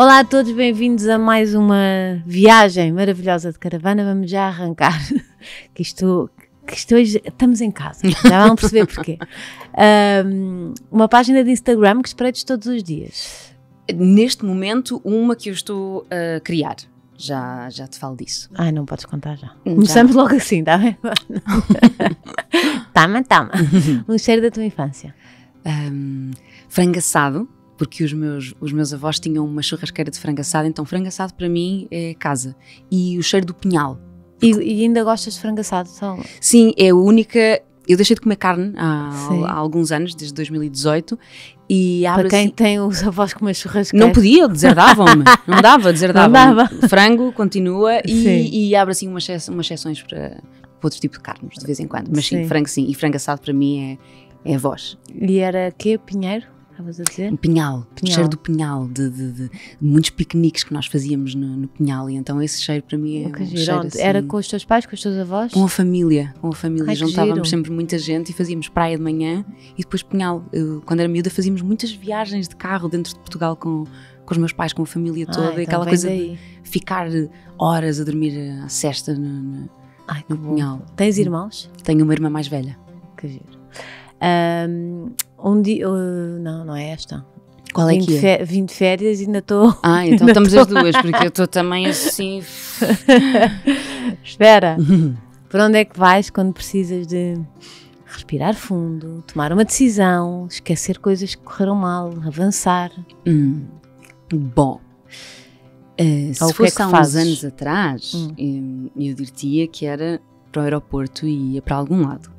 Olá a todos, bem-vindos a mais uma viagem maravilhosa de caravana. Vamos já arrancar, que estou, que hoje estamos em casa, já vão perceber porquê. Um, uma página de Instagram que espreites todos os dias. Neste momento, uma que eu estou a criar. Já, já te falo disso. Ai, não podes contar já. já. Começamos logo assim, tá bem? tama, tama. Um cheiro da tua infância. Um, frango assado porque os meus, os meus avós tinham uma churrasqueira de frango assado, então frango assado para mim é casa. E o cheiro do pinhal. E, e ainda gostas de frango assado? só Sim, é a única eu deixei de comer carne há, há, alguns anos, desde 2018, e Para quem assim, tem os avós com uma churrasqueira. Não podia, deserdavam-me. não dava, deserdavam Frango continua e, e, abre assim umas, uma exceções para, para outro tipo de carnes, de vez em quando. Mas sim, sim frango sim. E frango assado para mim é, é a voz. E era que Pinheiro? estavas a dizer? Pinhal, pinhal. cheiro do pinhal, de, de, de, de, muitos piqueniques que nós fazíamos no, no, pinhal, e então esse cheiro para mim é um giro. cheiro assim, Era com os teus pais, com os teus avós? Com a família, com a família, Ai, juntávamos sempre muita gente e fazíamos praia de manhã e depois pinhal. Eu, quando era miúda fazíamos muitas viagens de carro dentro de Portugal com, com os meus pais, com a família toda, Ai, e então aquela coisa daí. de ficar horas a dormir à cesta no, no, Ai, no pinhal. Tens hum. irmãos? Tenho uma irmã mais velha. Que giro. Um, um dia. Uh, não, não é esta. Qual é vim que é? vim de férias e ainda estou. Ah, então estamos tô... as duas, porque eu estou também assim. Espera. Para onde é que vais quando precisas de respirar fundo, tomar uma decisão, esquecer coisas que correram mal, avançar? Hum. Bom. Uh, se é fosse é há fazes? uns anos atrás, hum. eu, eh, eu diria que era para o aeroporto e ia para algum lado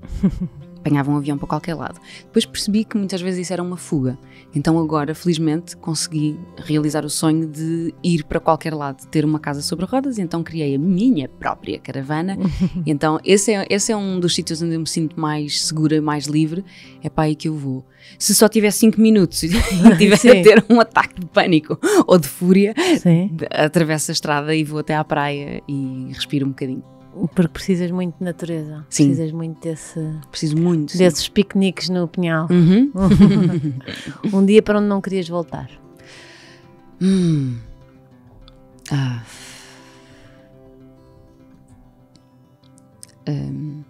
apanhava um avião para qualquer lado. Depois percebi que muitas vezes isso era uma fuga. Então agora, felizmente, consegui realizar o sonho de ir para qualquer lado, ter uma casa sobre rodas, e então criei a minha própria caravana. então esse é, esse é um dos sítios onde eu me sinto mais segura, mais livre. É para aí que eu vou. Se só tiver 5 minutos e tiver a ter um ataque de pânico ou de fúria, Sim. atravesso a estrada e vou até à praia e respiro um bocadinho. Porque precisas muito de natureza. Sim. Precisas muito desse. Preciso muito. Desses piqueniques no Pinhal. Uhum. um dia para onde não querias voltar. Hum. Ah. Um.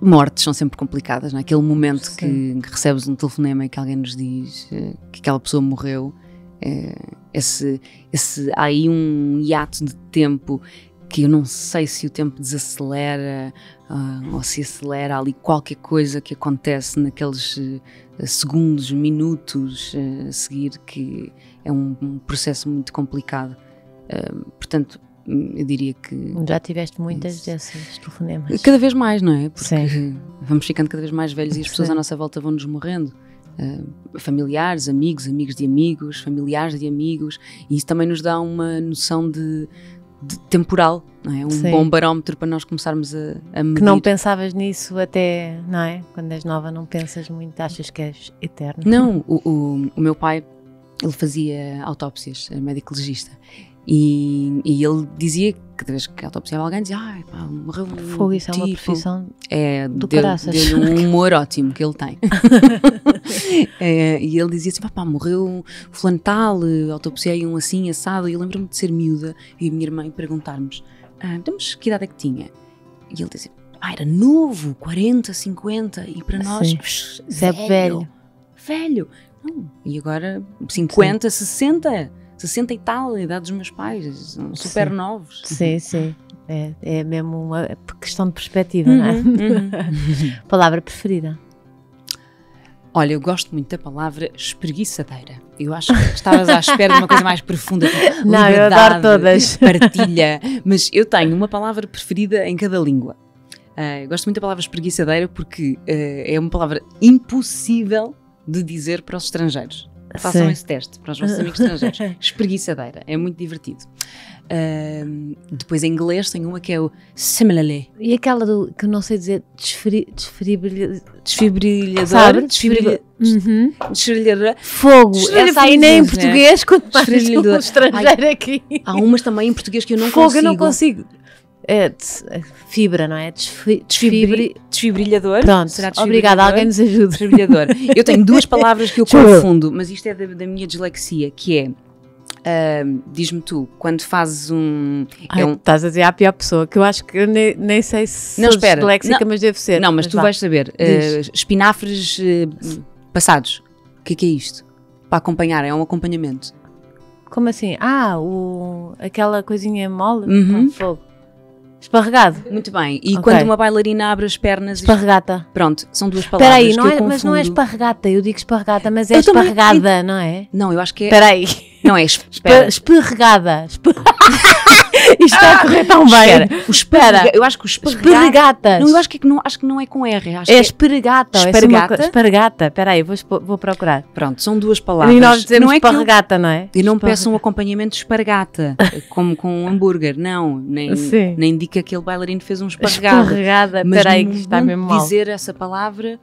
Mortes são sempre complicadas, não é? Aquele momento sim. que recebes um telefonema e que alguém nos diz eh, que aquela pessoa morreu. É, esse, esse, há aí um hiato de tempo que eu não sei se o tempo desacelera uh, ou se acelera ali qualquer coisa que acontece naqueles uh, segundos, minutos uh, a seguir, que é um, um processo muito complicado. portanto, eu diria que. Já tiveste muitas isso. dessas telefonemas. Cada vez mais, não é? Porque Sim. vamos ficando cada vez mais velhos e as pessoas Sim. à nossa volta vão-nos morrendo. Uh, familiares, amigos, amigos de amigos, familiares de amigos, e isso também nos dá uma noção de, temporal, não é? Um Sim. bom barómetro para nós começarmos a, a medir. Que não pensavas nisso até, não é? Quando és nova não pensas muito, achas que és eterno. Não, o, o, o meu pai, ele fazia autópsias, era médico legista, e, e ele dizia que cada vez que autopsiava alguém, dizia: Ai, pá, morreu um. Fogo, isso tipo. é uma tipo. profissão. É, do deu, deu um humor ótimo que ele tem. é, e ele dizia assim: pá, pá morreu fulano tal, eh, autopsiei um assim, assado. E eu lembro-me de ser miúda e a minha irmã perguntarmos: ah, então, mas que idade é que tinha? E ele dizia: ah, era novo, 40, 50, e para nós, é velho, é velho. Velho. Não. E agora 50, Sim. 60. 60 e tal, a idade dos meus pais, super sim. novos. Sim, sim. É, é mesmo uma questão de perspectiva, uhum, não é? Uhum. uhum. palavra preferida? Olha, eu gosto muito da palavra espreguiçadeira. Eu acho que estavas à espera de uma coisa mais profunda. Não, eu adoro todas. Partilha. Mas eu tenho uma palavra preferida em cada língua. Uh, gosto muito da palavra espreguiçadeira porque uh, é uma palavra impossível de dizer para os estrangeiros. Façam Sim. esse teste para os vossos amigos estrangeiros. Espreguiçadeira, é muito divertido. Uh, depois em inglês tem uma que é o similarly. E aquela do que não sei dizer desfri, desfibrilhador. Desfibrilhador. Desfibrilhador. Uhum. Fogo. Desfibrilhador. Essa aí nem em né? português, né? quanto mais um estrangeiro Ai, aqui. Há umas também em português que eu não Fogo, consigo. Fogo, eu não consigo. É, é, fibra, não é? Desfi, desfibri, desfibrilhador? Pronto, Será desfibrilhador? obrigada, alguém nos ajude. Desfibrilhador. Eu tenho duas palavras que eu confundo, mas isto é da, da minha dislexia, que é Uh, diz-me tu, quando fazes um, Ai, é um... Estás a dizer à pior pessoa, que eu acho que nem, nem sei se não, sou espera. disléxica, não, mas deve ser. Não, mas, mas tu vais saber. Uh, espinafres uh, passados. O que é que é isto? Para acompanhar, é um acompanhamento. Como assim? Ah, o, aquela coisinha mole uhum. com ah, fogo. Esparregado. Muito bem. E okay. quando uma bailarina abre as pernas. Esparregata. Pronto, são duas palavras. Peraí, não é, mas não é esparregata, eu digo esparregata, mas é eu esparregada, também... não é? Não, eu acho que é. Peraí. Não é esparregada. Esper... Isto está a ah, correr tão bem. Espera, o espera. Eu acho que o esparregata. Não, eu acho que, não, acho que não é com R. Acho é que espergata. Espargata. É espargata. É espera aí, vou, vou procurar. Pronto, são duas palavras. E nós dizemos não é esparregata, eu, não é? E não peço um acompanhamento de espargata, como com um hambúrguer. Não, nem, nem indica que aquele bailarino fez um esparregado. Esparregada. Espera aí, que está mesmo mal. dizer essa palavra,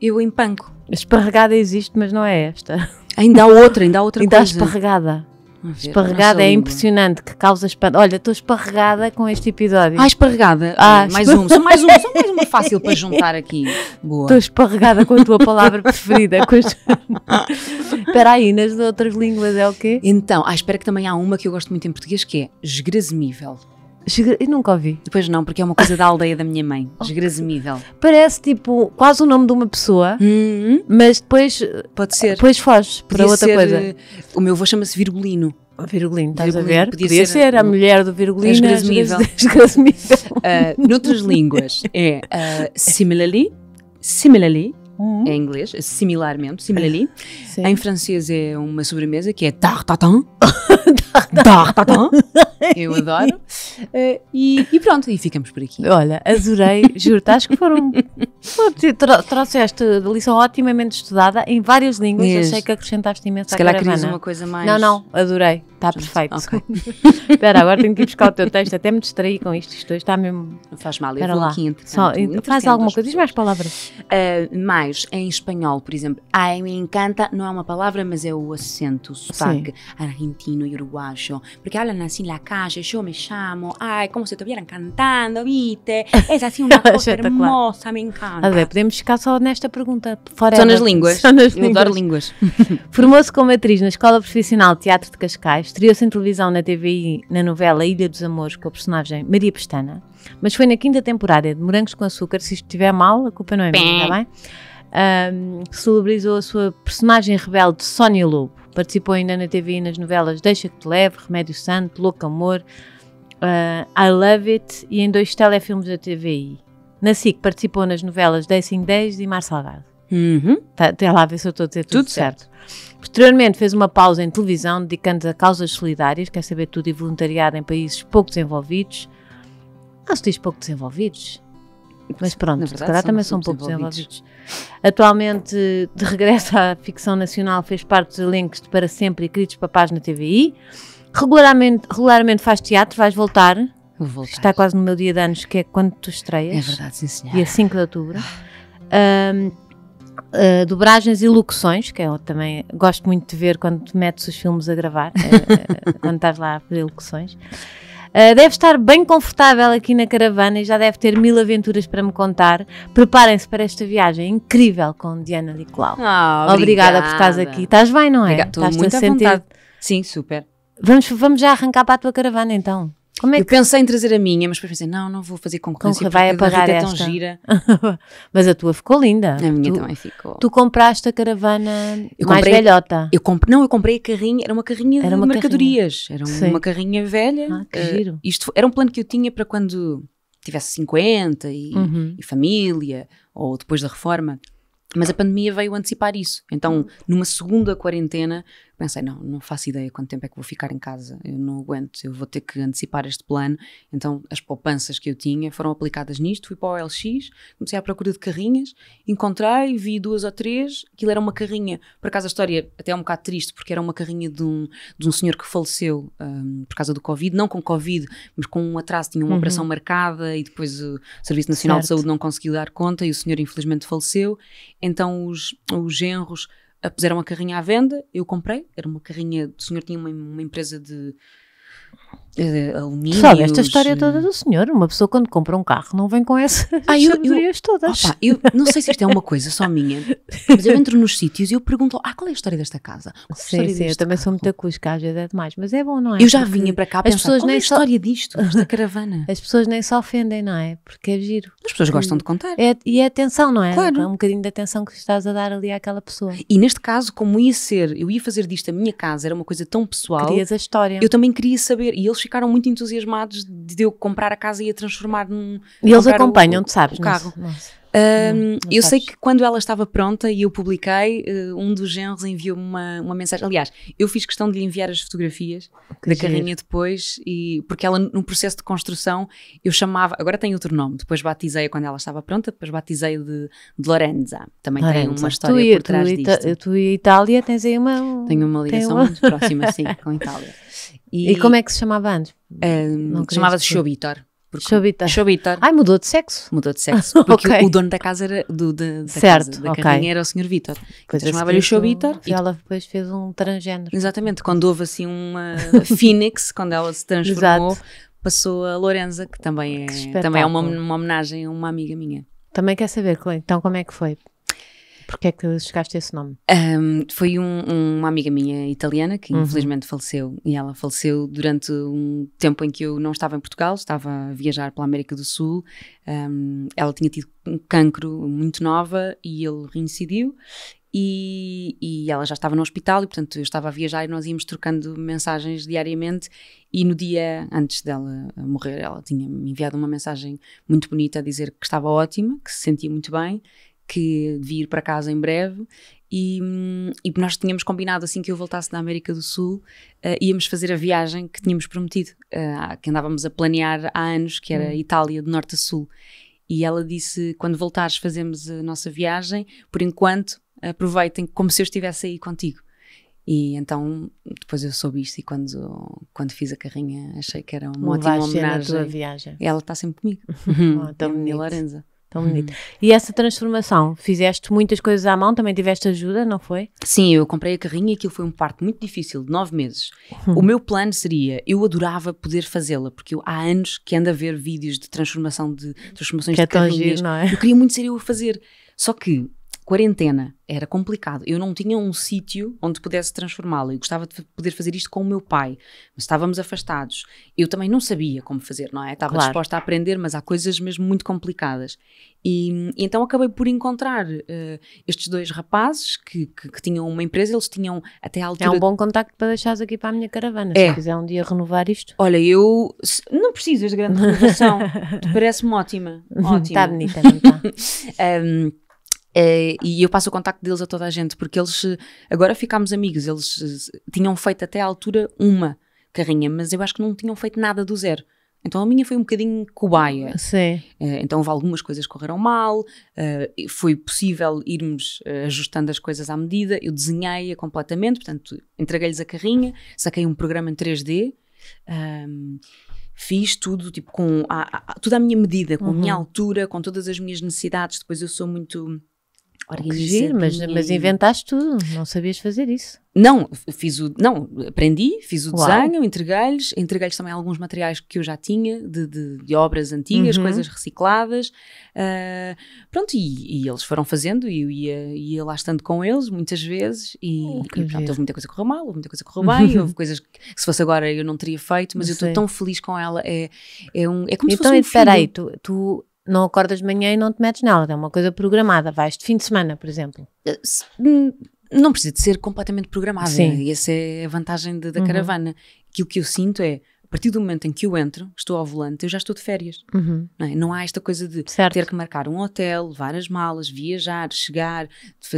eu empanco. Esparregada existe, mas não é esta. Ainda há outra, ainda há outra ainda coisa. Ainda esparregada. Esparregada é impressionante, que causa espanto. Olha, estou esparregada com este episódio. Ah, esparregada. Ah, ah mais espar... um, só mais um, só mais uma fácil para juntar aqui. Boa. Estou esparregada com a tua palavra preferida. Espera as... aí, nas outras línguas é o quê? Então, ah, espera que também há uma que eu gosto muito em português que é esgresmível. Eu nunca ouvi. Depois não, porque é uma coisa da aldeia da minha mãe. Desgrazimível. Oh. Parece tipo quase o nome de uma pessoa, uhum. mas depois. Pode ser. Depois foge para outra ser, coisa. Eh, o meu avô chama-se Virgulino. Oh, virgulino, estás virgulino, a ver? Podia, podia ser, ser, a eh, mulher do Virgulino. Desgrazimível. desgrazimível. Uh, eh, noutras línguas é uh, similarly, similarly, uhum. em inglês, similarmente, similarly. Sim. Em francês é uma sobremesa que é tartatin. tartatin. Eu adoro. Uh, e, e, pronto, e ficamos por aqui. Olha, adorei, juro, acho que foram. Tro trouxeste lição otimamente estudada em várias línguas. Yes. Achei que acrescentaste imenso Se à calhar caravana. uma coisa mais. Não, não, adorei. Está perfeito. Okay. Espera, agora tenho que ir buscar o teu texto. Até me distraí com isto. Isto está mesmo. Faz mal, eu vou lá. aqui Só, Faz alguma coisa, diz mais palavras. Uh, mais, em espanhol, por exemplo, ai me encanta, não é uma palavra, mas é o acento, o sotaque Sim. argentino e uruguaio. Porque olha, nasci lá calle, yo me llamo, ay, como se estuvieran cantando, viste? É assim uma coisa hermosa, me encanta. A ver, podemos ficar só nesta pergunta. Fora só nas línguas. Só nas Eu línguas. línguas. Formou-se como atriz na Escola Profissional de Teatro de Cascais, estreou-se em televisão na TVI na novela Ilha dos Amores com a personagem Maria Pestana, mas foi na quinta temporada de Morangos com Açúcar, se isto estiver mal, a culpa não é minha, está bem? Um, celebrizou a sua personagem rebelde Sónia Lobo Participou ainda na TV e nas novelas Deixa que te leve, Remédio Santo, Louco Amor, uh, I Love It e em dois telefilmes da TVI. Na SIC participou nas novelas 10 em 10 e Mar Salgado. Uhum. Tá, lá a ver se eu estou a dizer tudo, tudo certo. certo. Posteriormente fez uma pausa em televisão, dedicando-se a causas solidárias, quer saber tudo, e voluntariado em países pouco desenvolvidos. Ah, se diz pouco desenvolvidos? Mas pronto, se calhar também são pouco desenvolvidos. Atualmente, de regresso à ficção nacional, fez parte dos elencos de Para Sempre e Queridos Papás na TVI. Regularmente, regularmente faz teatro, vais voltar. Vou voltar. Está quase no meu dia de anos, que é quando tu estreias. É verdade, sim senhora. Dia 5 de outubro. Um, ah. Uh, ah, dobragens e locuções, que é eu também gosto muito de ver quando metes os filmes a gravar, uh, quando estás lá a fazer locuções. Eh, deve estar bem confortável aqui na caravana e já deve ter mil aventuras para me contar. Preparem-se para esta viagem incrível com Diana Nicolau. Oh, obrigada. obrigada. por estás aqui. Estás bem, não é? estás muito a sentir... Vontade. Sim, super. Vamos, vamos já arrancar para a tua caravana então. Como é que... Eu pensei em trazer a minha, mas depois pensei, não, não vou fazer concorrência Concorre, vai apagar a é tão gira. mas a tua ficou linda. A minha tu, também ficou. Tu compraste a caravana eu mais velhota. Eu comp... Não, eu comprei a carrinha, era uma carrinha era uma de mercadorias. Carrinha. Era Sim. uma carrinha velha. Ah, que giro. Eh, isto era um plano que eu tinha para quando tivesse 50 e, uhum. e família, ou depois da reforma. Mas a pandemia veio antecipar isso. Então, numa segunda quarentena, pensei, não, não faço ideia quanto tempo é que vou ficar em casa, eu não aguento, eu vou ter que antecipar este plano. Então as poupanças que eu tinha foram aplicadas nisto, fui para o LX, comecei a procura de carrinhas, encontrei, vi duas ou três, aquilo era uma carrinha, por acaso a história é até é um bocado triste, porque era uma carrinha de um, de um senhor que faleceu um, por causa do Covid, não com Covid, mas com um atraso, tinha uma uhum. operação marcada e depois o Serviço Nacional certo. de Saúde não conseguiu dar conta e o senhor infelizmente faleceu, então os, os genros a ah, puseram a carrinha à venda, eu comprei, era uma carrinha, o senhor tinha uma, uma empresa de eh, alumínio. Sabe, esta história toda eh, do senhor, uma pessoa quando compra um carro não vem com essas ah, eu, eu, todas. Opa, eu não sei se isto é uma coisa só minha, mas eu entro nos sítios e eu pergunto: ah, qual é a história desta casa? Qual é sim, sim, eu também casa? sou muito acusca, às vezes é demais, mas é bom, não é? Eu já Porque vinha para cá as pensar, pessoas nem é a história só... disto, desta caravana? As pessoas nem se ofendem, não é? Porque é giro. As pessoas hum, gostam de contar. É, e é atenção, não é? Claro. É um bocadinho de atenção que estás a dar ali àquela pessoa. E neste caso, como ia ser, eu ia fazer disto a minha casa, era uma coisa tão pessoal. Querias a história. Eu também queria saber, e eles ficaram muito entusiasmados de eu comprar a casa e a transformar num. E eles acompanham, o, tu sabes, o é? carro. Nossa, nossa eu sabes. sei que quando ela estava pronta e eu publiquei, eh, um dos genros enviou-me uma, uma mensagem. Aliás, eu fiz questão de lhe enviar as fotografias que da giro. carrinha depois, e, porque ela, no processo de construção, eu chamava. Agora tem outro nome, depois batizei quando ela estava pronta, depois batizei de, de Lorenza. Também Lorenza. tem uma história tu e, por trás tu disto. tu e Itália tens aí uma. Tenho uma ligação uma... muito próxima, sim, com Itália. E, e, como é que se chamava antes? Um, Chamava-se Show Vitor. Porque... Chobitar. Chobitar. Ai, mudou de sexo? Mudou de sexo. Porque okay. o dono da casa era do, da, certo, casa, da okay. carrinha era o Sr. Vitor. Chamava-lhe o Chobitar. E ela depois fez um transgênero. Exatamente, quando houve assim uma Phoenix, quando ela se transformou, passou a Lorenza, que também é, que também é uma, uma homenagem a uma amiga minha. Também quer saber, então, como é que foi? Porquê é que chegaste a esse nome? Um, foi um, uma amiga minha italiana que uhum. infelizmente faleceu e ela faleceu durante um tempo em que eu não estava em Portugal, estava a viajar pela América do Sul. Um, ela tinha tido um cancro muito nova e ele reincidiu e, e, ela já estava no hospital e portanto eu estava a viajar e nós íamos trocando mensagens diariamente e no dia antes dela morrer ela tinha me enviado uma mensagem muito bonita a dizer que estava ótima, que se sentia muito bem que devia ir para casa em breve e, hum, e, nós tínhamos combinado assim que eu voltasse da América do Sul uh, íamos fazer a viagem que tínhamos prometido uh, que andávamos a planear há anos que era hum. Itália de Norte a Sul e ela disse quando voltares fazemos a nossa viagem por enquanto aproveitem como se eu estivesse aí contigo e então depois eu soube isto e quando, quando fiz a carrinha achei que era uma Não ótima homenagem. Tua viagem. Ela está sempre comigo. Oh, é tão e Lorenza tão bonito. Hum. E essa transformação, fizeste muitas coisas à mão, também tiveste ajuda, não foi? Sim, eu comprei a carrinha e aquilo foi um parto muito difícil, de nove meses. Hum. O meu plano seria, eu adorava poder fazê-la, porque eu, há anos que ando a ver vídeos de transformação de transformações que é de é carrinhas. Giro, não é? Eu queria muito ser eu a fazer. Só que quarentena, era complicado. Eu não tinha um sítio onde pudesse transformá-lo. Eu gostava de poder fazer isto com o meu pai, mas estávamos afastados. Eu também não sabia como fazer, não é? Estava claro. disposta a aprender, mas há coisas mesmo muito complicadas. E, e então acabei por encontrar uh, estes dois rapazes que, que, que, tinham uma empresa, eles tinham até a altura. É um bom contacto para deixares aqui para a minha caravana, é. se quiser um dia renovar isto. Olha, eu se, não preciso de grande renovação, parece-me ótima. Tá ótima. Está bonita, não está? um, Eh, e eu passo o contacto deles a toda a gente, porque eles eh, agora ficámos amigos. Eles eh, tinham feito até à altura uma carrinha, mas eu acho que não tinham feito nada do zero. Então a minha foi um bocadinho cobaia. Sim. então houve algumas coisas que correram mal, foi possível irmos ajustando as coisas à medida. Eu desenhei-a completamente, portanto entreguei-lhes a carrinha, saquei um programa em 3D, ehm, fiz tudo tipo com a, a, tudo à minha medida, com uhum. a minha uhum. altura, com todas as minhas necessidades. Depois eu sou muito Giro, mas, mas inventaste tudo, não sabias fazer isso. Não, fiz o, não, aprendi, fiz o Uau. desenho, entreguei-lhes, entreguei-lhes também alguns materiais que eu já tinha, de, de, de obras antigas, uhum. coisas recicladas, uh, pronto, e, e, eles foram fazendo, e eu ia, ia lá estando com eles muitas vezes, e, oh, e pronto, houve muita coisa que correu mal, houve muita coisa que correu bem, houve coisas que se fosse agora eu não teria feito, mas não eu estou tão feliz com ela, é, é, um, é como então, se fosse um Então, espera aí, tu, tu não acordas de manhã e não te metes nela, é uma coisa programada, vais de fim de semana, por exemplo. Eh, hum, não precisa de ser completamente programada, Sim. e essa é a vantagem de, da uhum. caravana. Aquilo o que eu sinto é, a partir do momento em que eu entro, estou ao volante, eu já estou de férias. Uhum. Não, é? não, há esta coisa de certo. ter que marcar um hotel, levar as malas, viajar, chegar,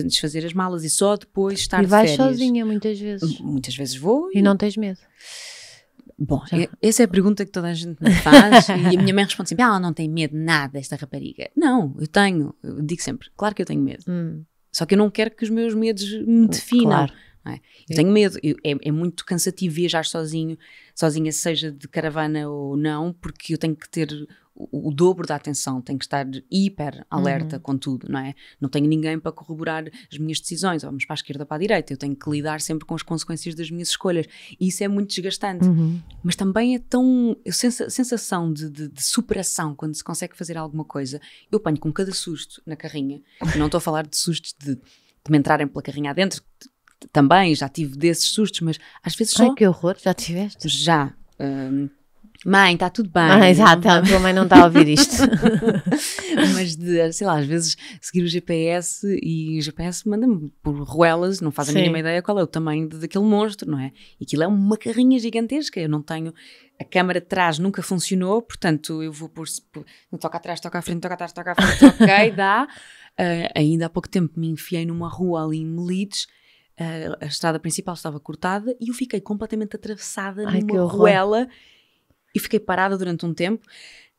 desfazer as malas e só depois estar e de férias. E vais sozinha muitas vezes. Muitas vezes vou. E, e não tens medo. Bom, já... Essa é a pergunta que toda a gente me faz e a minha mãe responde sempre: ah, ela não tem medo de nada, esta rapariga. Não, eu tenho, eu digo sempre: claro que eu tenho medo. Hum. Só que eu não quero que os meus medos me hum, definam. Claro. É? Eu tenho medo, eu, é, é, muito cansativo viajar sozinho, sozinha, seja de caravana ou não, porque eu tenho que ter o, dobro da atenção, tenho que estar hiper alerta uhum. com tudo, não é? Não tenho ninguém para corroborar as minhas decisões, vamos para a esquerda, para a direita, eu tenho que lidar sempre com as consequências das minhas escolhas. E isso é muito desgastante, uhum. mas também é tão. A sensação de, de, de, superação quando se consegue fazer alguma coisa, eu apanho com cada susto na carrinha, não estou a falar de sustos de, de me entrarem pela carrinha adentro. Também já tive desses sustos, mas às vezes Ai, só. que horror, já tiveste? Já. Um, Mãe, está tudo bem. Ah, exato, tá. a tua mãe não está a ouvir isto. Mas de, sei lá, às vezes seguir o GPS e o GPS manda-me por ruelas, não faz a Sim. mínima ideia qual é o tamanho daquele monstro, não é? E aquilo é uma carrinha gigantesca. Eu não tenho. A câmara de trás nunca funcionou, portanto eu vou por. toca atrás, toca à frente, toca atrás, toca à frente, ok, dá. Uh, ainda há pouco tempo me enfiei numa rua ali em Melides ah, a estrada principal estava cortada e eu fiquei completamente atravessada Ai, numa ruela e fiquei parada durante um tempo,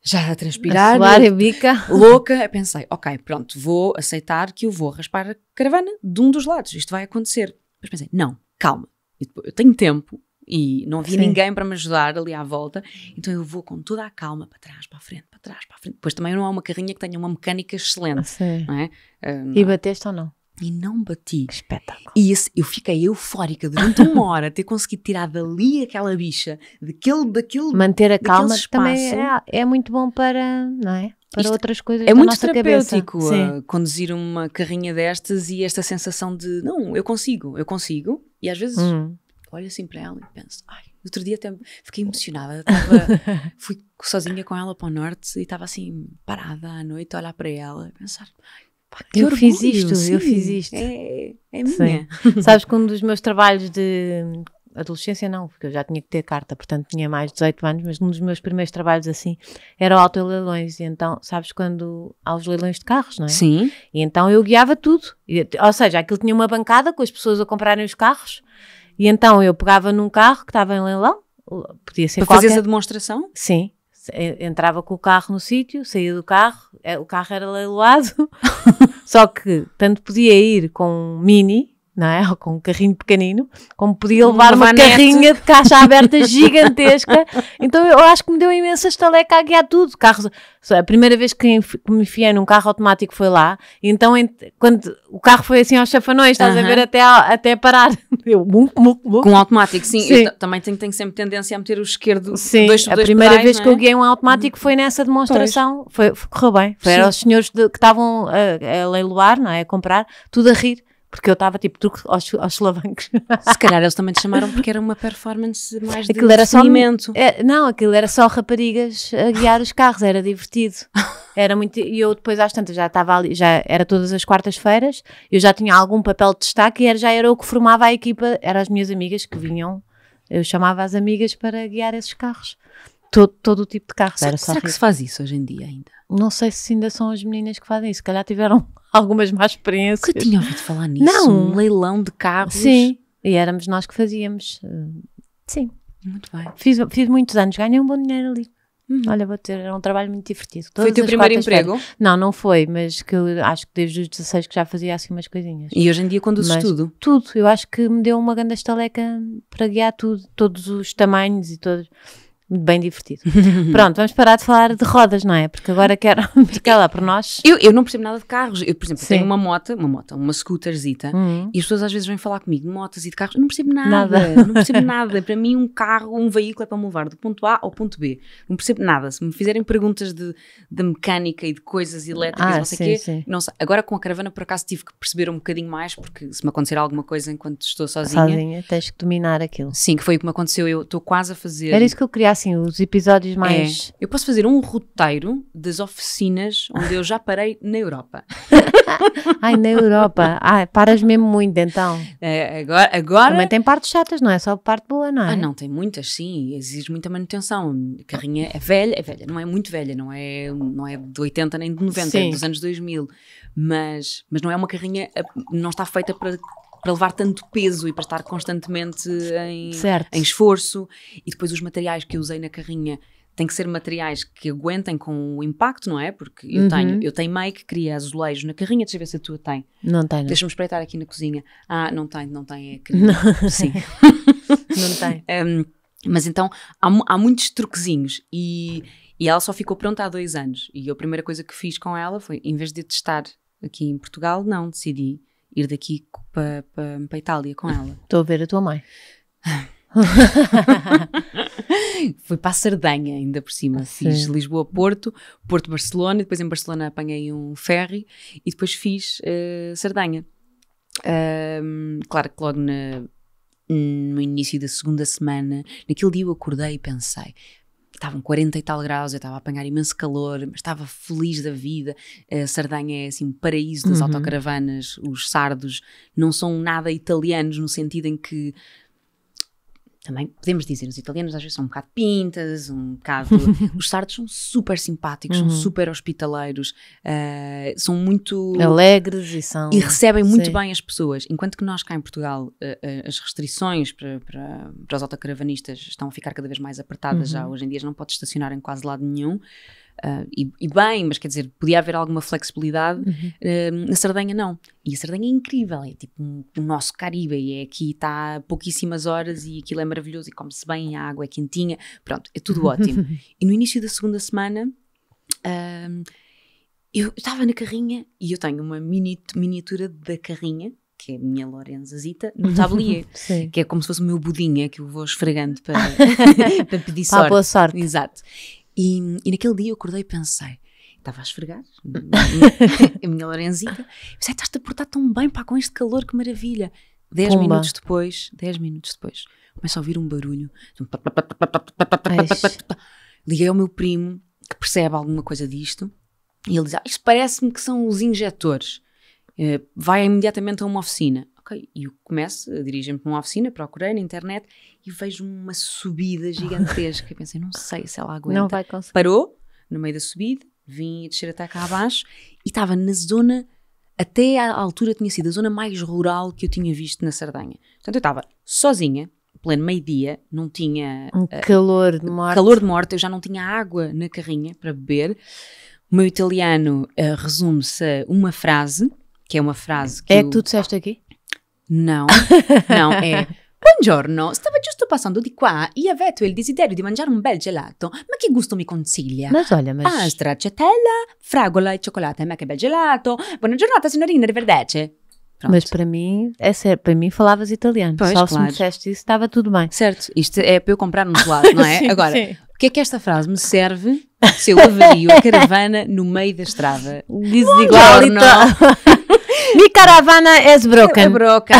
já a transpirar, a e bica. louca, pensei, ok, pronto, vou aceitar que eu vou raspar a caravana de um dos lados, isto vai acontecer. Mas pensei, não, calma, tipo, eu tenho tempo e não havia Sim. ninguém para me ajudar ali à volta, então eu vou com toda a calma para trás, para a frente, para trás, para a frente. Depois também não há é uma carrinha que tenha uma mecânica excelente. Ah, sim. Não é? Uh, não. E bateste ou não? e não bati. Espetáculo. E esse, eu fiquei eufórica durante uma hora ter conseguido tirar dali aquela bicha, daquele, daquele Manter a calma também é, é, muito bom para, não é? Para Isto outras coisas É muito terapêutico ah, conduzir uma carrinha destas e esta sensação de, não, eu consigo, eu consigo. E às vezes hum. olho assim para ela e penso, ai, outro dia até fiquei emocionada. Tava, fui sozinha com ela para o norte e estava assim parada à noite a olhar para ela e pensar: que eu orgulho, fiz isto, sim, eu fiz isto. É, é minha. Sabes que um dos meus trabalhos de adolescência não, porque eu já tinha que ter carta, portanto tinha mais de 18 anos, mas um dos meus primeiros trabalhos assim era o auto leilões, e então, sabes quando há os leilões de carros, não é? Sim. E então eu guiava tudo, e, ou seja, aquilo tinha uma bancada com as pessoas a comprarem os carros, e então eu pegava num carro que estava em leilão, podia ser Para qualquer... fazer a demonstração? Sim entrava com o carro no sítio, saía do carro, eh, o carro era leiloado, só que tanto podia ir com um mini, não é? Ou com um carrinho pequenino, como podia levar uma, uma carrinha de caixa aberta gigantesca. Então eu acho que me deu imensa estaleca a guiar tudo. Carros, é a primeira vez que me enfiei num carro automático foi lá, então quando o carro foi assim aos chafanões, estás uh -huh. a ver até, até parar. Eu, bum, bum, bum. Com automático, sim. sim. também tenho, tenho, sempre tendência a meter o esquerdo. Sim, dois, a dois primeira pedais, vez é? que eu é? guiei um automático uhum. foi nessa demonstração. Foi, correu bem. eram os senhores de, que estavam a, a leiloar, não é? A comprar, tudo a rir porque eu estava tipo truque aos, aos solavancos. Se calhar eles também te chamaram porque era uma performance mais de aquilo era só é, Não, aquilo era só raparigas a guiar os carros, era divertido. Era muito. E eu depois às tantas já estava ali, já era todas as quartas-feiras, eu já tinha algum papel de destaque e era, já era eu que formava a equipa, eram as minhas amigas que vinham, eu chamava as amigas para guiar esses carros. Todo, todo o tipo de carros. Será, era só será que se faz isso hoje em dia ainda? Não sei se ainda são as meninas que fazem isso, se calhar tiveram algumas más experiências. Que tinha ouvido falar nisso? Não. Um leilão de carros. Sim, e éramos nós que fazíamos. Eh, sim. Muito bem. Fiz, fiz muitos anos, ganhei um bom dinheiro ali. Uhum. Olha, vou ter, era um trabalho muito divertido. Todas foi o teu primeiro emprego? Férias. Não, não foi, mas que eu acho que desde os 16 que já fazia assim umas coisinhas. E hoje em dia conduzes mas, tudo? Tudo, eu acho que me deu uma grande estaleca para guiar tudo, todos os tamanhos e todos bem divertido. Pronto, vamos parar de falar de rodas, não é? Porque agora quero ficar lá para nós. Eu, eu não percebo nada de carros. Eu, por exemplo, Sim. tenho uma moto, uma moto, uma scooterzita, uhum. e as pessoas às vezes vêm falar comigo de motas e de carros. Eu não percebo nada, nada. não percebo nada. Para mim, um carro, um veículo é para me levar do ponto A ao ponto B. Não percebo nada. Se me fizerem perguntas de, de mecânica e de coisas elétricas, ah, não sei o quê, sim. não sei. Agora com a caravana, por acaso, tive que perceber um bocadinho mais, porque se me acontecer alguma coisa enquanto estou sozinha. Sozinha, tens que dominar aquilo. Sim, que foi o que me aconteceu. Eu estou quase a fazer. Era isso que eu queria assim, os episódios é. mais. É. Eu posso fazer um roteiro das oficinas onde eu já parei na Europa. Ai, na Europa. Ai, paras mesmo muito então. É, agora, agora. Também tem partes chatas, não é só parte boa, não é? Ah, não, tem muitas, sim. Exige muita manutenção. A carrinha é velha, é velha, não é muito velha, não é, não é de 80 nem de 90, é sim. é dos anos 2000. Mas, mas não é uma carrinha, eh, não está feita para para levar tanto peso e para estar constantemente em, em esforço. E depois os materiais que eu usei na carrinha tem que ser materiais que aguentem com o impacto, não é? Porque eu uhum. tenho, eu tenho meio que cria azulejos na carrinha, deixa eu ver se a tua tem. Não tem. Deixa-me espreitar aqui na cozinha. Ah, não tem, não tem, é Não. Sim. não tem. Um, mas então há, há muitos truquezinhos e, e ela só ficou pronta há dois anos. E a primeira coisa que fiz com ela foi, em vez de testar aqui em Portugal, não, decidi ir daqui para pa, pa Itália com ela. Estou a ver a tua mãe. Fui para a Sardanha, ainda por cima. Sim. Fiz Lisboa-Porto, Porto-Barcelona, depois em Barcelona apanhei um ferry e depois fiz uh, eh, Sardanha. claro que logo na, no início da segunda semana, naquele dia eu acordei e pensei: estavam 40 e tal graus, eu estava a apanhar imenso calor, mas estava feliz da vida. A Sardanha é assim um paraíso das uhum. autocaravanas, os sardos não são nada italianos no sentido em que também podemos dizer, os italianos às vezes são um bocado pintas, um bocado. os sardos são super simpáticos, uhum. são super hospitaleiros, uh, são muito. alegres e são. e recebem muito bem as pessoas. Enquanto que nós cá em Portugal uh, uh, as restrições para, para, para os autocaravanistas estão a ficar cada vez mais apertadas uhum. já. Hoje em dia já não pode estacionar em quase lado nenhum. Uh, e, e, bem, mas quer dizer, podia haver alguma flexibilidade. Uhum. Uh, na Sardenha, não. E a Sardenha é incrível, é tipo o nosso Caribe, e é aqui está pouquíssimas horas e aquilo é maravilhoso, e come-se bem, a água é quentinha, pronto, é tudo ótimo. e no início da segunda semana. Uh, eu estava na carrinha e eu tenho uma mini, miniatura da carrinha que é a minha Lorenzazita, no tablier, que é como se fosse o meu budinha é que eu vou esfregando para, para pedir sorte. Para a boa sorte. Exato. E, e naquele dia eu acordei e pensei, estava a esfregar a minha Lorenzita, pensei, estás-te a portar tão bem, pá, com este calor, que maravilha. dez Pumba. minutos depois, dez minutos depois, começo a ouvir um barulho. Liguei ao meu primo, que percebe alguma coisa disto, e ele diz: ah, Isto parece-me que são os injetores. Eh, vai imediatamente a uma oficina. Ok, e eu começo, dirijo-me para uma oficina, procurei na internet e vejo uma subida gigantesca. eu pensei, não sei se ela aguenta. Não vai conseguir. Parou, no meio da subida, vim descer até cá abaixo e estava na zona, até à altura tinha sido a zona mais rural que eu tinha visto na Sardanha. Portanto, eu estava sozinha, pleno meio-dia, não tinha. Um uh, calor de morte. Calor de morte, eu já não tinha água na carrinha para beber. O meu italiano uh, resume-se a uma frase que é uma frase que. É eu... que tu disseste aqui? Não, não, é. Buongiorno, stavo giusto passando di qua e avevo il desiderio di mangiare un bel gelato, ma che gusto mi consiglia? Ma olha, ma... Astra, cetella, fragola e é ma che bel gelato! Buona giornata, signorina de Pronto. Mas para mim, é sério, para mim falavas italiano. Pois, Só claro. se me disseste isso, estava tudo bem. Certo, isto é para eu comprar um gelado, não é? sim, Agora, o que é que esta frase me serve se eu avalio a caravana no meio da estrada? Desigual, não? Mi caravana is é broken. É broken.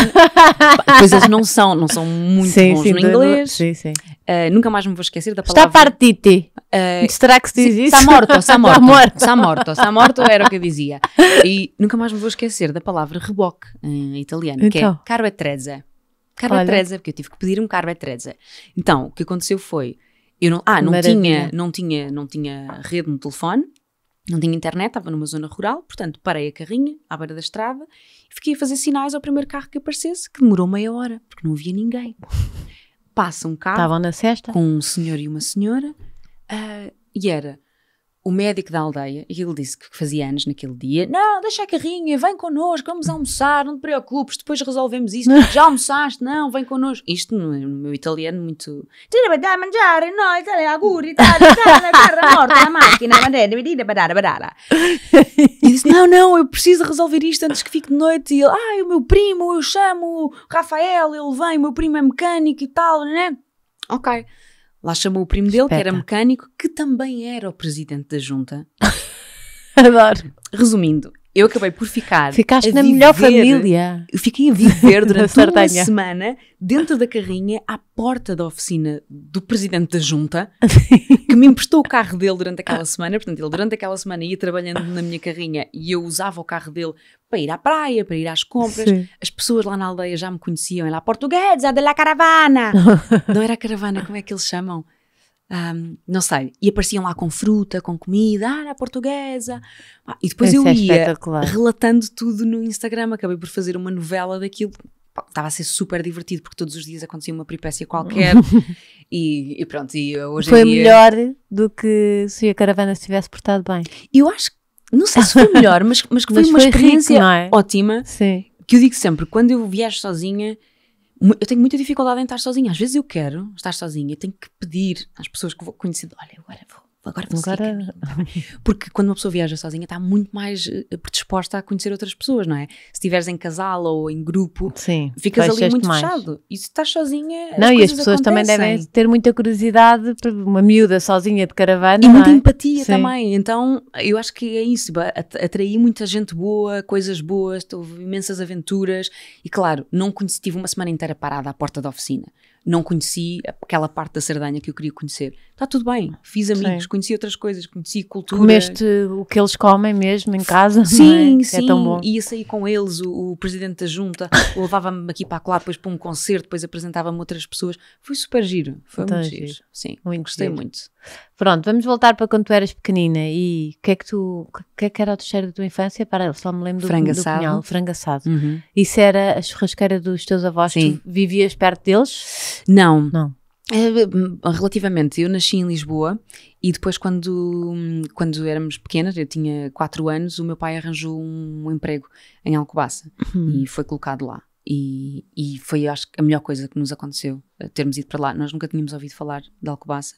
Coisas não são, não são muito sim, bons sim, no inglês. Sim, sim. Uh, nunca mais me vou esquecer da palavra. Está partite. Uh, Será que se diz isso? Está morto, está morto. Está morto, está morto, era o que eu dizia. E nunca mais me vou esquecer da palavra reboque em italiano, então. que é então. e Carbetrezza, porque eu tive que pedir um carbetrezza. Então, o que aconteceu foi, eu não, ah, não tinha, não tinha, não tinha rede no telefone, não tinha internet, estava numa zona rural, portanto parei a carrinha à beira da estrada e fiquei a fazer sinais ao primeiro carro que aparecesse, que demorou meia hora, porque não havia ninguém. Passa um carro Estavam na cesta. com um senhor e uma senhora uh, e era o médico da aldeia, e ele disse que fazia anos naquele dia, não, deixa a carrinha, vem connosco, vamos almoçar, não te preocupes, depois resolvemos isso, já almoçaste, não, vem connosco. Isto no, meu italiano muito... a mangiar, noi, aguri, terra morta, a máquina, E disse, não, não, eu preciso resolver isto antes que fique de noite. E ele, ai, o meu primo, eu chamo Rafael, ele vem, o meu primo é mecânico e tal, né? Ok. Ok. Lá chamou o primo dele, Espeta. que era mecânico, que também era o presidente da junta. Adoro. Resumindo, eu acabei por ficar. Ficaste na melhor família. Eu fiquei a viver durante uma semana dentro da carrinha, à porta da oficina do presidente da junta, que me emprestou o carro dele durante aquela semana. Portanto, ele durante aquela semana ia trabalhando na minha carrinha e eu usava o carro dele para ir à praia, para ir às compras. Sim. As pessoas lá na aldeia já me conheciam. Era a portuguesa da la caravana. Não era a caravana, como é que eles chamam? Um, não sei, e apareciam lá com fruta, com comida, ah, na portuguesa. Ah, e depois eu é ia relatando tudo no Instagram. Acabei por fazer uma novela daquilo. Estava a ser super divertido porque todos os dias acontecia uma peripécia qualquer. e, e, pronto, e hoje Foi dia... melhor do que se a caravana se tivesse portado bem. Eu acho que, não sei se foi melhor, mas, mas foi uma foi experiência rico, é? ótima. Sim. Que eu digo sempre, quando eu viajo sozinha eu tenho muita dificuldade em estar sozinha. Às vezes eu quero estar sozinha, eu tenho que pedir às pessoas que vou conhecendo: olha, agora vou agora vou agora... Caminho, Porque quando uma pessoa viaja sozinha está muito mais eh, predisposta a conhecer outras pessoas, não é? Se estiveres em casal ou em grupo, Sim, ficas ali muito mais. fechado. E se estás sozinha. Não, as e as pessoas acontecem. também devem ter muita curiosidade para uma miúda sozinha de caravana. E muita é? empatia Sim. também. Então eu acho que é isso. Atraí muita gente boa, coisas boas, houve imensas aventuras. E claro, não conheci, tive uma semana inteira parada à porta da oficina não conheci aquela parte da Sardanha que eu queria conhecer. Está tudo bem, fiz amigos, sim. conheci outras coisas, conheci cultura. Comeste o que eles comem mesmo em casa? Sim, é? sim. É tão bom. Ia sair com eles, o, o presidente da junta levava-me aqui para lá, depois para um concerto, depois apresentava-me outras pessoas. Foi super giro, foi então, é muito giro. giro. Sim, muito gostei giro. muito. Pronto, vamos voltar para quando tu eras pequenina e o que é que tu, que, é que era o cheiro da tua infância? Para, só me lembro do, do punhal, Uhum. Isso era a churrasqueira dos teus avós, sim. tu vivias perto deles? Não. Não. Eh, relativamente, eu nasci em Lisboa e depois, quando, quando éramos pequenas, eu tinha 4 anos, o meu pai arranjou um emprego em Alcobaça uhum. e foi colocado lá. E, e foi, acho que, a melhor coisa que nos aconteceu, eh, termos ido para lá. Nós nunca tínhamos ouvido falar de Alcobaça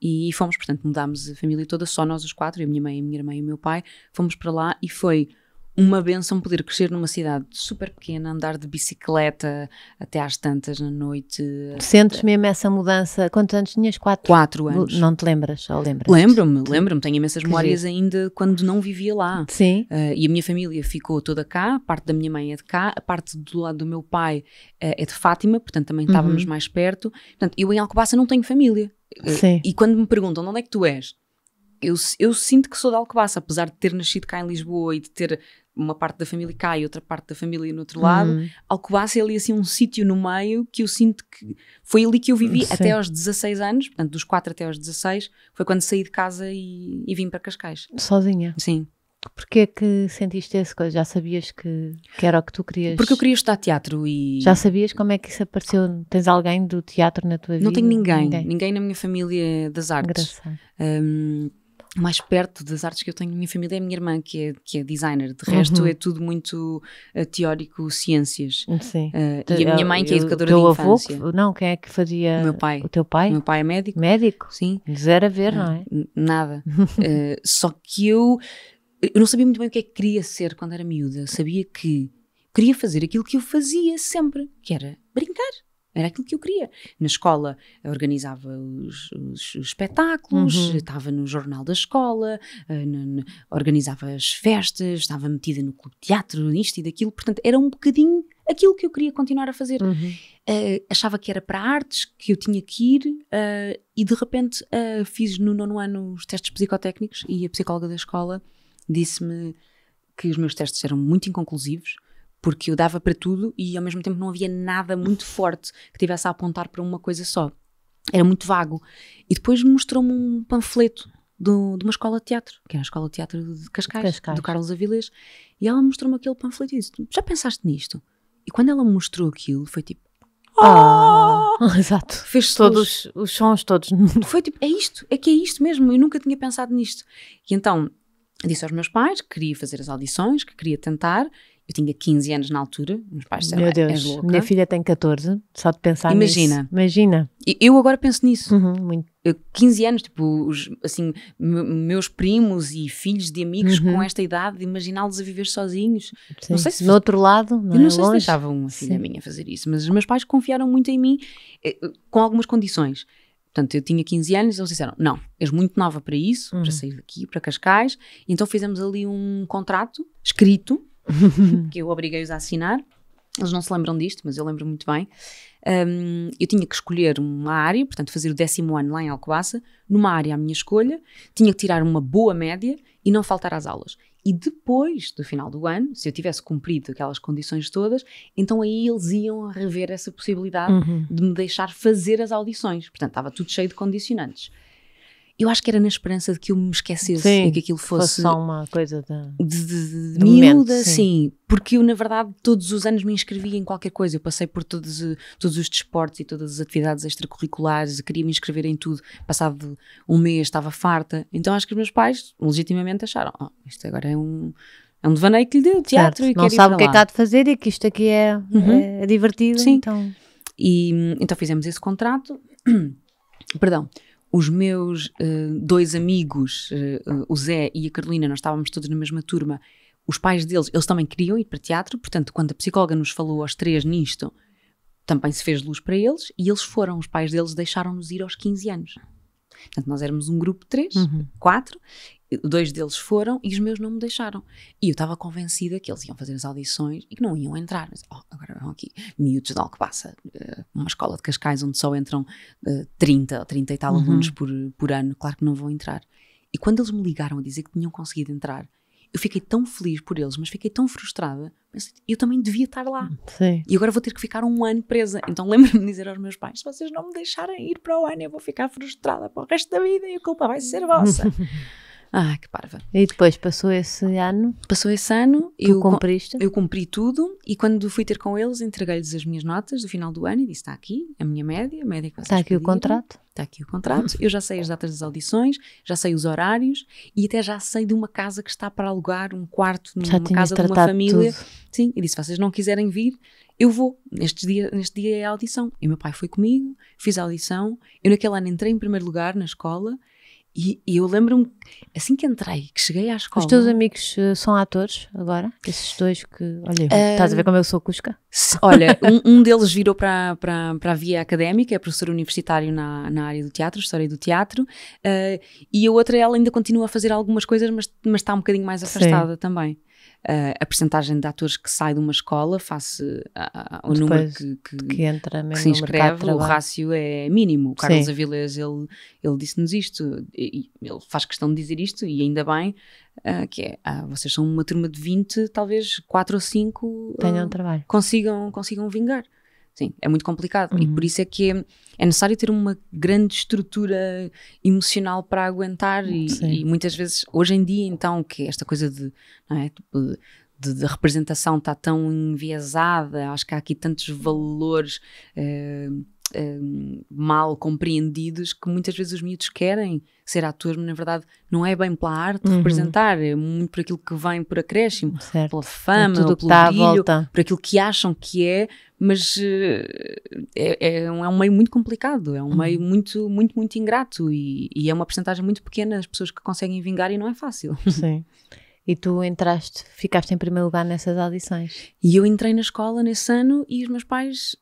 e fomos, portanto, mudámos a família toda, só nós os quatro, e a minha mãe, a minha irmã e o meu pai, fomos para lá e foi uma benção poder crescer numa cidade super pequena, andar de bicicleta até às tantas na noite. Sentes até... mesmo essa mudança? Quantos anos tinhas? Quatro? Quatro anos. Não te lembras? lembras? Lembro-me, lembro-me. Tenho imensas que memórias giro. ainda quando não vivia lá. Sim. Uh, e a minha família ficou toda cá, a parte da minha mãe é de cá, a parte do lado do meu pai uh, é de Fátima, portanto também estávamos uhum. mais perto. Portanto, eu em Alcobaça não tenho família. Eh, Sim. Uh, e quando me perguntam onde é que tu és? Eu, eu, sinto que sou de Alcobaça, apesar de ter nascido cá em Lisboa e de ter uma parte da família cá e outra parte da família no outro lado. Uhum. Alcobaça é ali assim um sítio no meio que eu sinto que foi ali que eu vivi Sim. até aos 16 anos, portanto dos 4 até aos 16, foi quando saí de casa e, e vim para Cascais. Sozinha? Sim. Porquê é que sentiste essa coisa? Já sabias que, que era o que tu querias? Porque eu queria estudar teatro e... Já sabias como é que isso apareceu? Tens alguém do teatro na tua vida? Não tenho ninguém. Ninguém, ninguém na minha família é das artes. Engraçado. Um, mais perto das artes que eu tenho na minha família é a minha irmã, que é, que é designer. De resto, uhum. é tudo muito uh, teórico, ciências. Sim. Uh, e a minha mãe, que é educadora de infância. Avô, não, quem é que fazia? O meu pai. O teu pai? O meu pai é médico. Médico? Sim. Zero a ver, não é? Nada. Eh, só que eu, eu não sabia muito bem o que é que queria ser quando era miúda. Sabia que queria fazer aquilo que eu fazia sempre, que era brincar era aquilo que eu queria. Na escola eh, organizava os, os, os espetáculos, uhum. estava no jornal da escola, uh, organizava as festas, estava metida no clube de teatro, isto e daquilo. Portanto, era um bocadinho aquilo que eu queria continuar a fazer. Uhum. Uh, achava que era para artes, que eu tinha que ir, uh, e de repente fiz no nono ano os testes psicotécnicos e a psicóloga da escola disse-me que os meus testes eram muito inconclusivos porque eu dava para tudo e ao mesmo tempo não havia nada muito forte que tivesse a apontar para uma coisa só. Era muito vago. E depois mostrou-me um panfleto do, de uma escola de teatro, que era a escola de teatro de Cascais, Cascais. do Carlos Avilés, e ela mostrou-me aquele panfleto e disse: Já pensaste nisto? E quando ela me mostrou aquilo, foi tipo. Ah! Oh! Exato. Fez todos os, os sons todos. Foi tipo, é isto, é que é isto mesmo, eu nunca tinha pensado nisto. E então disse aos meus pais que queria fazer as audições, que queria tentar, eu tinha 15 anos na altura, meus pais disseram, Meu é Deus, louca. minha filha tem 14, só de pensar Imagina. nisso. Imagina. Eu agora penso nisso. Uhum, muito. 15 anos, tipo, os, assim, meus primos e filhos de amigos uhum. com esta idade, imaginá-los a viver sozinhos. Sim. Não sei se... No outro lado, não Eu não é sei longe. se deixavam uma filha minha a fazer isso, mas os meus pais confiaram muito em mim, eh, com algumas condições. Portanto, eu tinha 15 anos, e eles disseram: Não, és muito nova para isso, uhum. para sair daqui, para Cascais. Então fizemos ali um contrato escrito que eu obriguei-os a assinar. Eles não se lembram disto, mas eu lembro muito bem. Um, eu tinha que escolher uma área, portanto, fazer o décimo ano lá em Alcobaça, numa área à minha escolha, tinha que tirar uma boa média e não faltar às aulas. E depois do final do ano, se eu tivesse cumprido aquelas condições todas, então aí eles iam rever essa possibilidade uhum. de me deixar fazer as audições. Portanto, estava tudo cheio de condicionantes eu acho que era na esperança de que eu me esquecesse sim, e que aquilo fosse, fosse só uma coisa de, de, de, de miúda, momento, sim. sim. porque eu na verdade todos os anos me inscrevia em qualquer coisa, eu passei por todos, eh, todos os desportos e todas as atividades extracurriculares, queria me inscrever em tudo, passado um mês estava farta, então acho que os meus pais legitimamente acharam, oh, isto agora é um é um devaneio que lhe deu teatro certo, e não sabe o que é que há de fazer e que isto aqui é, uhum. é divertido, sim. então... E hum, então fizemos esse contrato, perdão, os meus uh, dois amigos, uh, o Zé e a Carolina, nós estávamos todos na mesma turma, os pais deles, eles também queriam ir para teatro, portanto, quando a psicóloga nos falou aos três nisto, também se fez luz para eles e eles foram, os pais deles deixaram-nos ir aos 15 anos. Portanto, nós éramos um grupo de três, uhum. quatro, dois deles foram e os meus não me deixaram. E eu estava convencida que eles iam fazer as audições e que não iam entrar. Mas, oh, agora vão aqui miúdos de Alcobaça, eh, uma escola de Cascais onde só entram uh, 30 ou 30 e tal uhum. alunos por, por ano, claro que não vão entrar. E quando eles me ligaram a dizer que tinham conseguido entrar, eu fiquei tão feliz por eles, mas fiquei tão frustrada. eu também devia estar lá. Sim. E agora vou ter que ficar um ano presa. Então lembro-me de dizer aos meus pais: se vocês não me deixarem ir para o ano, eu vou ficar frustrada para o resto da vida e a culpa vai ser vossa. Ah, que parva. E depois passou esse ano? Passou esse ano. Tu eu cumpriste? Eu cumpri tudo e quando fui ter com eles entreguei-lhes as minhas notas do final do ano e disse, está aqui a minha média, a média que vocês Está aqui pediram. o contrato? Está aqui o contrato. Eu já sei as datas das audições, já sei os horários e até já sei de uma casa que está para alugar, um quarto numa casa de uma família. Tudo. Sim, e disse, vocês não quiserem vir, eu vou, neste dia, neste dia é a audição. E meu pai foi comigo, fiz a audição, eu naquele ano entrei em primeiro lugar na escola e, e eu lembro-me, assim que entrei, que cheguei à escola. Os teus amigos uh, são atores agora? Esses dois que. Olha, uh, estás a ver como eu sou Cusca? Se, olha, um, um, deles virou para, para, para a via académica, é professor universitário na, na área do teatro, história do teatro, uh, e a outra, ela ainda continua a fazer algumas coisas, mas, mas está um bocadinho mais afastada Sim. também uh, a percentagem de atores que sai de uma escola face a, ao número que, que, que entra que se inscreve, o rácio é mínimo. O Carlos Sim. Avilés, ele, ele disse-nos isto, e, ele faz questão de dizer isto, e ainda bem, uh, que é, ah, vocês são uma turma de 20, talvez 4 ou 5 tenham eh, trabalho. Consigam, consigam vingar. Sim, é muito complicado. Uhum. E por uhum. isso é que é, é, necessário ter uma grande estrutura emocional para aguentar. E, e, muitas vezes, hoje em dia, então, que esta coisa de. Não é, tipo, de, de, representação está tão enviesada, acho que há aqui tantos valores. Uh, Hum, mal compreendidos que muitas vezes os miúdos querem ser atores, mas na verdade não é bem pela arte uhum. representar, é muito por aquilo que vem por acréscimo, certo. pela fama, tudo pelo tá brilho, por aquilo que acham que é, mas eh, é, é, um, é, um, meio muito complicado, é um uhum. meio muito, muito, muito ingrato e, e é uma porcentagem muito pequena das pessoas que conseguem vingar e não é fácil. Sim. E tu entraste, ficaste em primeiro lugar nessas audições. E eu entrei na escola nesse ano e os meus pais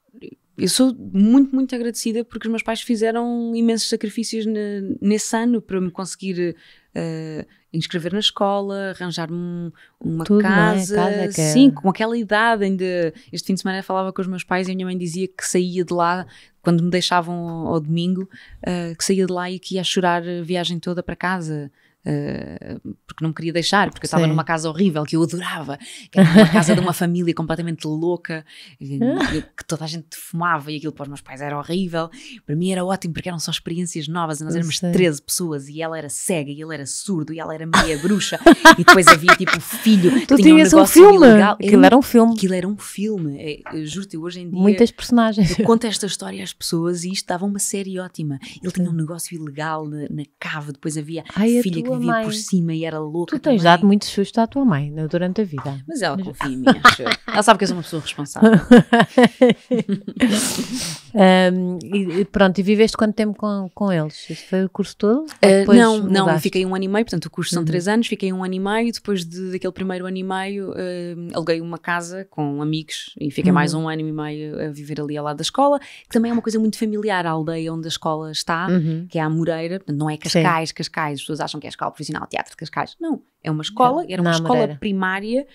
eu sou muito, muito agradecida porque os meus pais fizeram imensos sacrifícios ne, nesse ano para me conseguir uh, inscrever na escola, arranjar-me um, uma Tudo, casa. É? casa que... É Sim, com aquela idade ainda. Este fim de semana eu falava com os meus pais e a minha mãe dizia que saía de lá, quando me deixavam ao, ao domingo, uh, que saía de lá e que ia chorar a viagem toda para casa. Ah, porque não me queria deixar, porque eu estava numa casa horrível que eu adorava, que era uma casa de uma família completamente louca, que toda a gente fumava e aquilo para os meus pais era horrível. Para mim era ótimo porque eram só experiências novas e nós éramos 13 pessoas e ela era cega e ele era surdo e ela era meia bruxa e depois havia tipo o filho. Tu tinha um, negócio um filme? Ilegal. Aquilo eu, era um filme. Aquilo era um filme. É, juro-te, hoje em dia. Muitas personagens. Eu conto esta história às pessoas e isto dava uma série ótima. Ele Sim. tinha um negócio ilegal na, na cave, depois havia Ai, filha tua vivia mãe. por cima e era louca. Tu tens dado muito susto à tua mãe né, durante a vida. Mas ela confia em mim, Ela sabe que eu sou uma pessoa responsável. um, e, pronto, e viveste quanto tempo com, com eles? Isso foi o curso todo? Uh, não, não, fiquei um ano e meio, portanto o curso são uhum. três anos, fiquei um ano e meio, depois de, daquele primeiro ano e meio uh, aluguei uma casa com amigos e fiquei uhum. mais um ano e meio a viver ali ao lado da escola, que também é uma coisa muito familiar, a aldeia onde a escola está, uhum. que é a Moreira, não é Cascais, Sim. Cascais, as pessoas acham que é escola profissional de teatro de Cascais. Não, é uma escola, era uma escola primária,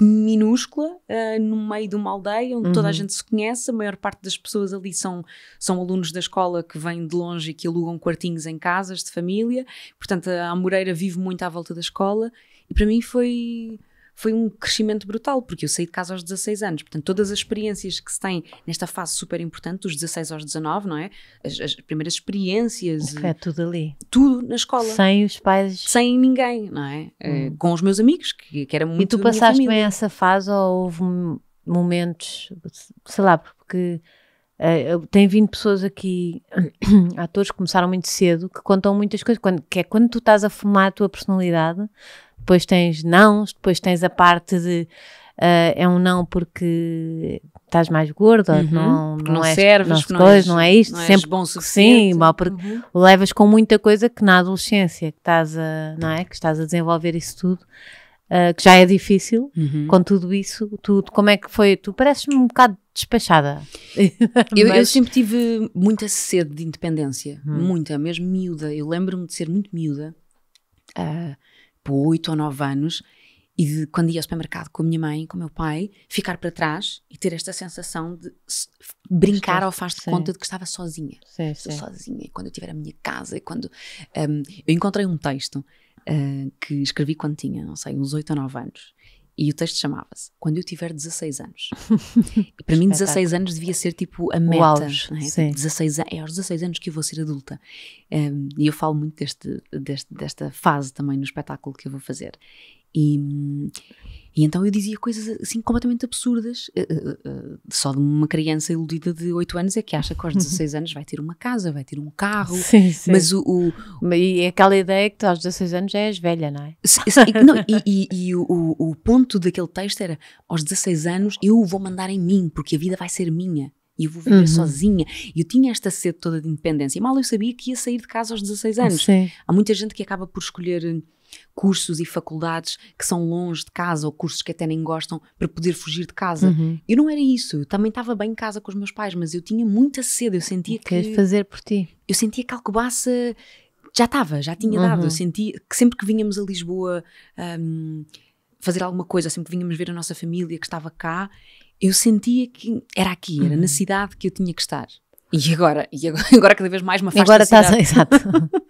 minúscula, uh, no meio de uma aldeia onde uhum. toda a uhum. gente se conhece, a maior parte das pessoas ali são, são alunos da escola que vêm de longe e que alugam quartinhos em casas de família, portanto a Moreira vive muito à volta da escola e para mim foi foi um crescimento brutal, porque eu saí de casa aos 16 anos. Portanto, todas as experiências que se têm nesta fase super importante, dos 16 aos 19, não é? As, as primeiras experiências. É tudo ali. Tudo na escola. Sem os pais. Sem ninguém, não é? Eh, hum. Com os meus amigos, que, que era muito. E tu passaste bem essa fase ou houve momentos, sei lá, porque. Uh, tem vindo pessoas aqui, atores que começaram muito cedo, que contam muitas coisas, quando, que é quando tu estás a formar a tua personalidade, depois tens não, depois tens a parte de uh, é um não porque estás mais gordo, uhum, não, não, não serves, não, não, és, não é isto, não sempre bom suficiente. Sim, mal porque uhum. levas com muita coisa que na adolescência que estás a, não é, que estás a desenvolver isso tudo. Uh, que já é difícil, uhum. com tudo isso, tudo, como é que foi? Tu pareces-me um bocado despachada. eu, Mas... eu, sempre tive muita sede de independência, hum. muita, mesmo miúda. Eu lembro-me de ser muito miúda. Uh, tipo 8 ou 9 anos e de quando ia ao supermercado com a minha mãe, com o meu pai, ficar para trás e ter esta sensação de brincar ao faz de conta de que estava sozinha. Sim, Estou sim. sozinha. E quando eu tiver a minha casa, e quando. Um, eu encontrei um texto uh, que escrevi quando tinha, não sei, uns 8 ou 9 anos. E o texto chamava-se Quando eu tiver 16 anos. E para mim, 16 anos devia ser tipo a meta. O né? 16, é aos 16 anos que eu vou ser adulta. Um, e eu falo muito deste, deste, desta fase também no espetáculo que eu vou fazer. E, hum, e então eu dizia coisas assim completamente absurdas. Uh, uh, só de uma criança iludida de 8 anos é que acha que aos 16 anos vai ter uma casa, vai ter um carro. Sim, sim. Mas o, o... E é aquela ideia que tu aos 16 anos já és velha, não é? não, e, e, e o, o, ponto daquele texto era aos 16 anos eu vou mandar em mim, porque a vida vai ser minha e eu vou viver uhum. sozinha. E eu tinha esta sede toda de independência. E mal eu sabia que ia sair de casa aos 16 anos. Sim. Há muita gente que acaba por escolher hum, cursos e faculdades que são longe de casa ou cursos que até nem gostam para poder fugir de casa. Uhum. Eu não era isso, eu também estava bem em casa com os meus pais, mas eu tinha muita sede, eu sentia que. É Queres fazer por ti? Eu sentia que Alcobaça já estava, já tinha dado. Uhum. Eu sentia que sempre que vínhamos a Lisboa um, fazer alguma coisa, sempre que vínhamos ver a nossa família que estava cá, eu sentia que era aqui, era uhum. na cidade que eu tinha que estar. E agora, e agora, agora cada vez mais uma afasta agora estás, Exato,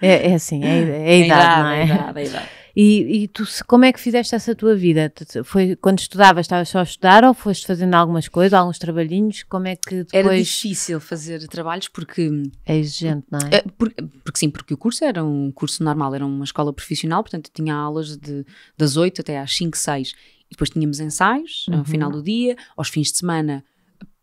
é, é assim, é, é, é a, idade, idade, não é? é? Idade, é idade. E, e, tu, como é que fizeste essa tua vida? Foi quando estudavas, estavas só a estudar ou foste fazendo algumas coisas, alguns trabalhinhos? Como é que depois... Era difícil fazer trabalhos porque... É exigente, não é? Eh, porque, porque sim, porque o curso era um curso normal, era uma escola profissional, portanto tinha aulas de, das 8 até às 5, 6. E depois tínhamos ensaios uhum. ao final do dia, aos fins de semana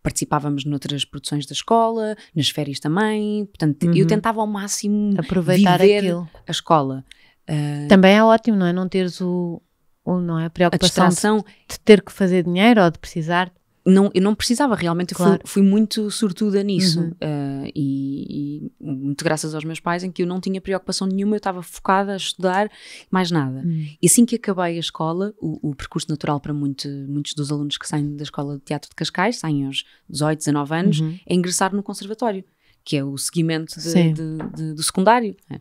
participávamos noutras produções da escola, nas férias também, portanto uhum. eu tentava ao máximo aproveitar aquilo. a escola. Uh, também é ótimo, não é? Não teres o, o não é? a preocupação a de, de, ter que fazer dinheiro ou de precisar não, eu não precisava realmente, claro. fui, fui, muito sortuda nisso. Uhum. Uh, e, e, muito graças aos meus pais, em que eu não tinha preocupação nenhuma, eu estava focada a estudar, mais nada. Uhum. E assim que acabei a escola, o, o percurso natural para muito, muitos dos alunos que saem da Escola de Teatro de Cascais, saem aos 18, 19 anos, uhum. é ingressar no Conservatório, que é o seguimento de, de, de, do secundário. É.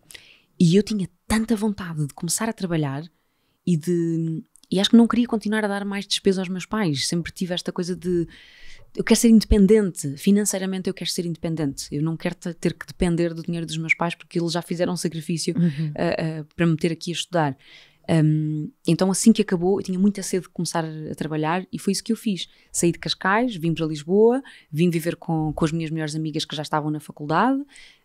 E eu tinha tanta vontade de começar a trabalhar e de e acho que não queria continuar a dar mais despesa aos meus pais. Sempre tive esta coisa de eu quero ser independente, financeiramente eu quero ser independente, eu não quero ter que depender do dinheiro dos meus pais porque eles já fizeram um sacrifício uhum. uh, uh, para me ter aqui a estudar. Um, então assim que acabou, eu tinha muita sede de começar a trabalhar e foi isso que eu fiz. Saí de Cascais, vim para Lisboa, vim viver com, com as minhas melhores amigas que já estavam na faculdade,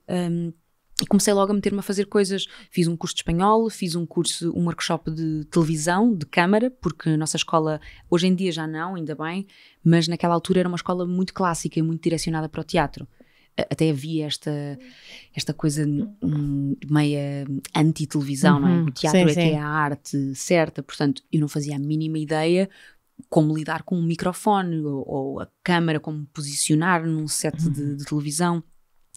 um, e comecei logo a meter-me a fazer coisas. Fiz um curso de espanhol, fiz um curso, um workshop de televisão, de câmara, porque a nossa escola, hoje em dia já não, ainda bem, mas naquela altura era uma escola muito clássica e muito direcionada para o teatro. Até havia esta, esta coisa um, meia anti-televisão, uhum, não é? Uhum. O teatro sim, é sim. que é a arte certa, portanto, eu não fazia a mínima ideia como lidar com um microfone ou, ou a câmara, como posicionar num set uhum. de, de televisão.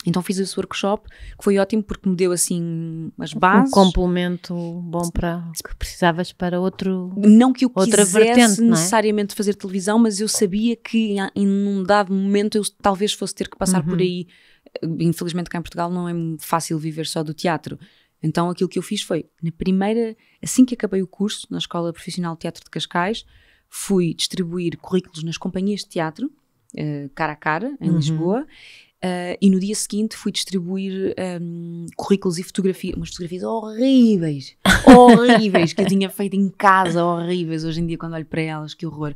Então fiz esse workshop, que foi ótimo porque me deu assim as bases. Um complemento bom para que precisavas para outro. Não que eu outra quisesse vertente, é? necessariamente é? fazer televisão, mas eu sabia que em um dado momento eu talvez fosse ter que passar uhum. por aí. Eh, infelizmente cá em Portugal não é fácil viver só do teatro. Então aquilo que eu fiz foi, na primeira, assim que acabei o curso na Escola Profissional de Teatro de Cascais, fui distribuir currículos nas companhias de teatro, eh, cara a cara, em uhum. Lisboa Uh, e no dia seguinte fui distribuir um, currículos e fotografias, umas fotografias horríveis, horríveis, que eu tinha feito em casa, horríveis. Hoje em dia, quando olho para elas, que horror.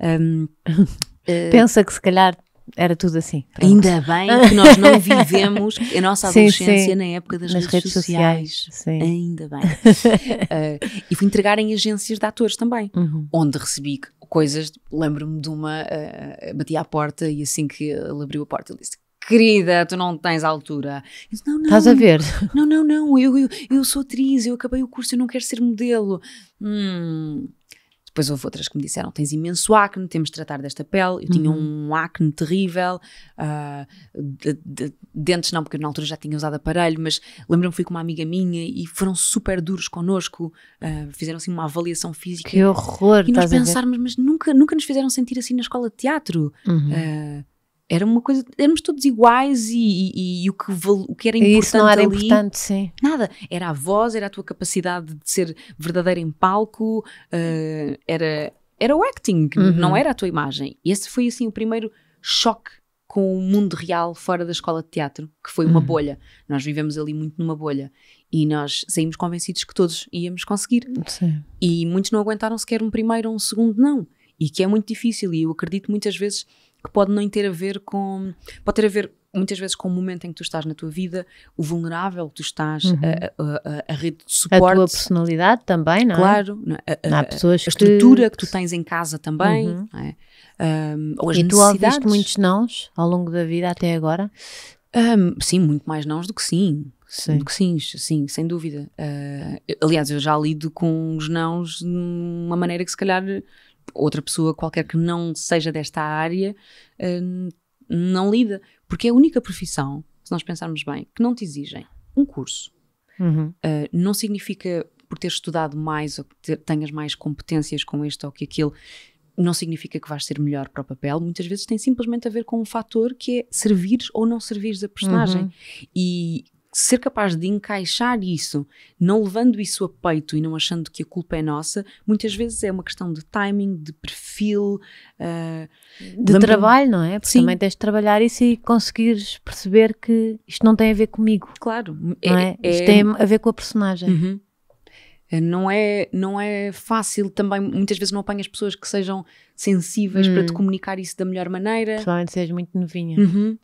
Um, uh, ah, Pensa que se calhar era tudo assim. Pronto. Ainda bem que nós não vivemos a nossa adolescência sim, sim. na época das Nas redes, redes sociais. sociais. Ainda bem. Uh, e fui entregar em agências de atores também, uhum. onde recebi coisas. Lembro-me de uma, bati à porta e assim que ele abriu a porta, ele disse querida, tu não tens altura. disse, não, não. Estás a ver? Não, não, não, eu, eu, eu sou atriz, eu acabei o curso, eu não quero ser modelo. Hum. Depois houve outras que me disseram: tens imenso acne, temos de tratar desta pele. Eu uhum. tinha um acne terrível, uh, de, de, dentes não, porque na altura já tinha usado aparelho, mas lembro-me fui com uma amiga minha e foram super duros connosco, uh, fizeram assim uma avaliação física. Que horror! E nós pensarmos, mas nunca, nunca nos fizeram sentir assim na escola de teatro. Uhum. Uh, era uma coisa, éramos todos iguais e, e, e o, que, o que era importante. isso não era ali, importante, sim. Nada. Era a voz, era a tua capacidade de ser verdadeira em palco, uh, era, era o acting, uhum. não era a tua imagem. Esse foi assim o primeiro choque com o mundo real fora da escola de teatro, que foi uma uhum. bolha. Nós vivemos ali muito numa bolha e nós saímos convencidos que todos íamos conseguir. Sim. E muitos não aguentaram sequer um primeiro ou um segundo, não. E que é muito difícil, e eu acredito muitas vezes que pode não ter a ver com. pode ter a ver muitas vezes com o momento em que tu estás na tua vida, o vulnerável que tu estás, uhum. a, a, a, rede de suporte. A tua personalidade também, não é? Claro. É? A, a, pessoas a estrutura que... que... tu tens em casa também. Uhum. É? Um, ou as e tu ouviste muitos nãos ao longo da vida até agora? Um, sim, muito mais nãos do que sim. Sim. Do que sim, sim, sem dúvida. Uh, aliás, eu já lido com os nãos de uma maneira que se calhar outra pessoa qualquer que não seja desta área uh, não lida. Porque é a única profissão, se nós pensarmos bem, que não te exigem um curso. Uhum. Uh, não significa por ter estudado mais ou que te, tenhas mais competências com este ou que aquilo, não significa que vais ser melhor para o papel. Muitas vezes tem simplesmente a ver com um fator que é servir ou não servires a personagem. Uhum. E ser capaz de encaixar isso, não levando isso a peito e não achando que a culpa é nossa, muitas vezes é uma questão de timing, de perfil, uh, de trabalho, não é? Porque Sim. também tens de trabalhar isso e conseguires perceber que isto não tem a ver comigo. Claro, é, é? é? Isto tem a ver com a personagem. Uhum. Eh, não é, não é fácil também, muitas vezes não apanhas pessoas que sejam sensíveis hum. para te hum. comunicar isso da melhor maneira. Principalmente se és muito novinha. Uhum.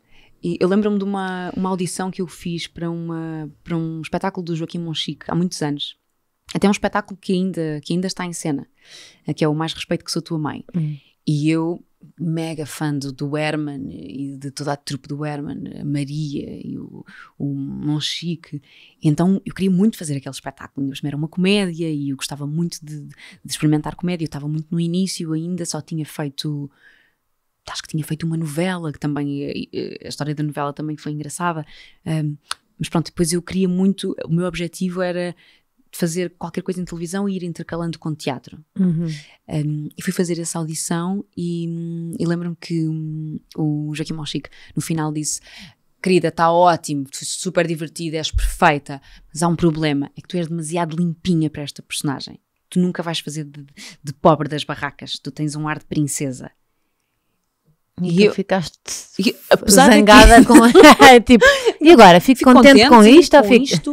E eu lembro-me de uma, uma audição que eu fiz para, uma, para um espetáculo do Joaquim Monchique há muitos anos. Até é um espetáculo que ainda, que ainda está em cena, eh, que é o Mais Respeito que Sou Tua Mãe. Hum. E eu, mega fã do, do Herman e de toda a trupe do Herman, a Maria e o, o Monchique. Então eu queria muito fazer aquele espetáculo. Mesmo era uma comédia e eu gostava muito de, de experimentar comédia. Eu estava muito no início ainda, só tinha feito acho que tinha feito uma novela, que também eh, eh, a história da novela também foi engraçada. Um, mas pronto, depois eu queria muito, o meu objetivo era fazer qualquer coisa em televisão e ir intercalando com teatro. Uhum. Um, e fui fazer essa audição e, hum, e lembro-me que um, o Joaquim Mochique no final disse querida, está ótimo, super divertida, és perfeita, mas há um problema, é que tu és demasiado limpinha para esta personagem. Tu nunca vais fazer de, de pobre das barracas, tu tens um ar de princesa. E, e eu, ficaste e, apesar zangada que... com. É, tipo, e agora? Fico, fico contente, contente, com isto? Com fico... isto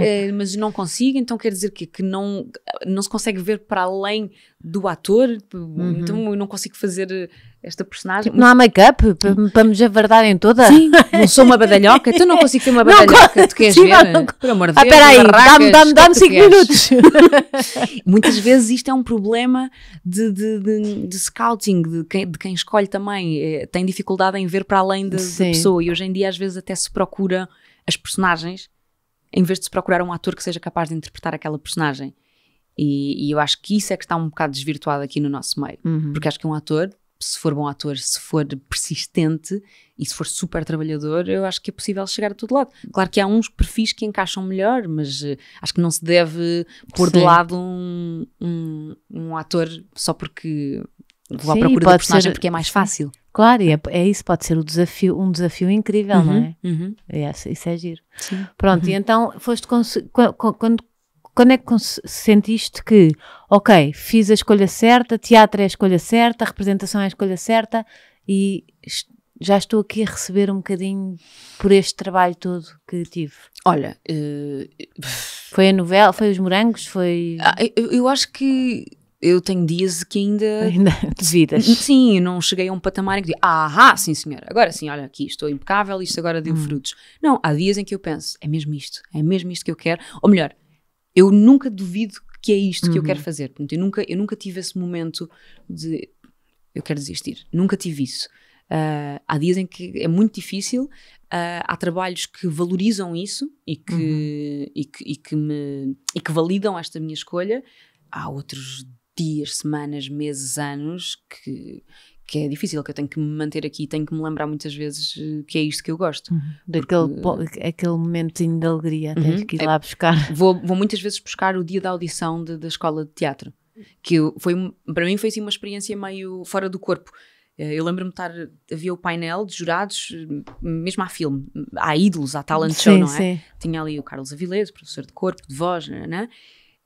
eh, mas não consigo, então quer dizer que, que não, não se consegue ver para além do ator, uhum. então eu não consigo fazer esta personagem. Tipo, não há make-up para me em toda? Sim, não sou uma badalhoca, então não consigo ser uma badalhoca, não, tu queres sim, ver? Não, Por amor de ah, Deus, peraí, dá-me dá -me, dá -me cinco minutos. Muitas vezes isto é um problema de, de, de, de scouting, de quem, de quem escolhe também, é, tem dificuldade em ver para além da, da pessoa e hoje em dia às vezes até se procura as personagens em vez de se procurar um ator que seja capaz de interpretar aquela personagem. E, e, eu acho que isso é que está um bocado desvirtuado aqui no nosso meio. Uhum. Porque acho que um ator, se for bom ator, se for persistente e se for super trabalhador, eu acho que é possível chegar a todo lado. Claro que há uns perfis que encaixam melhor, mas eh, acho que não se deve pôr Sim. de lado um, um, um, ator só porque vou à procura da personagem ser... porque é mais fácil. Claro, é, é, isso, pode ser um desafio, um desafio incrível, uhum, não é? Uhum. Yes, é, isso é giro. Sim. Pronto, e uhum. então foste quando quando é que sentiste que, ok, fiz a escolha certa, teatro é a escolha certa, representação é a escolha certa e já estou aqui a receber um bocadinho por este trabalho todo que tive? Olha, uh... foi a novela, foi os morangos, foi. Ah, eu, eu acho que eu tenho dias que ainda. Ainda duvidas. Sim, não cheguei a um patamar em que digo, ah, sim senhora, agora sim, olha aqui, estou impecável, isto agora deu hum. frutos. Não, há dias em que eu penso, é mesmo isto, é mesmo isto que eu quero. Ou melhor, eu nunca duvido que é isto uhum. que eu quero uhum. fazer. Portanto, eu nunca, eu nunca tive esse momento de eu quero desistir. Nunca tive isso. Uh, há dias em que é muito difícil, uh, há trabalhos que valorizam isso e que, uhum. e, que, e, que me, e que validam esta minha escolha. Há outros dias, semanas, meses, anos que que é difícil, que eu tenho que me manter aqui, tenho que me lembrar muitas vezes eh, que é isto que eu gosto. Uhum. Daquele porque... aquele momentinho de alegria, uhum. tens que ir é lá buscar. Vou, vou muitas vezes buscar o dia da audição de, da escola de teatro, que foi, para mim foi assim, uma experiência meio fora do corpo. Eh, eu lembro-me de estar, havia o painel de jurados, eh, mesmo há filme, há ídolos, há talent sim, show, não é? Sim. Tinha ali o Carlos Avilés, professor de corpo, de voz, né?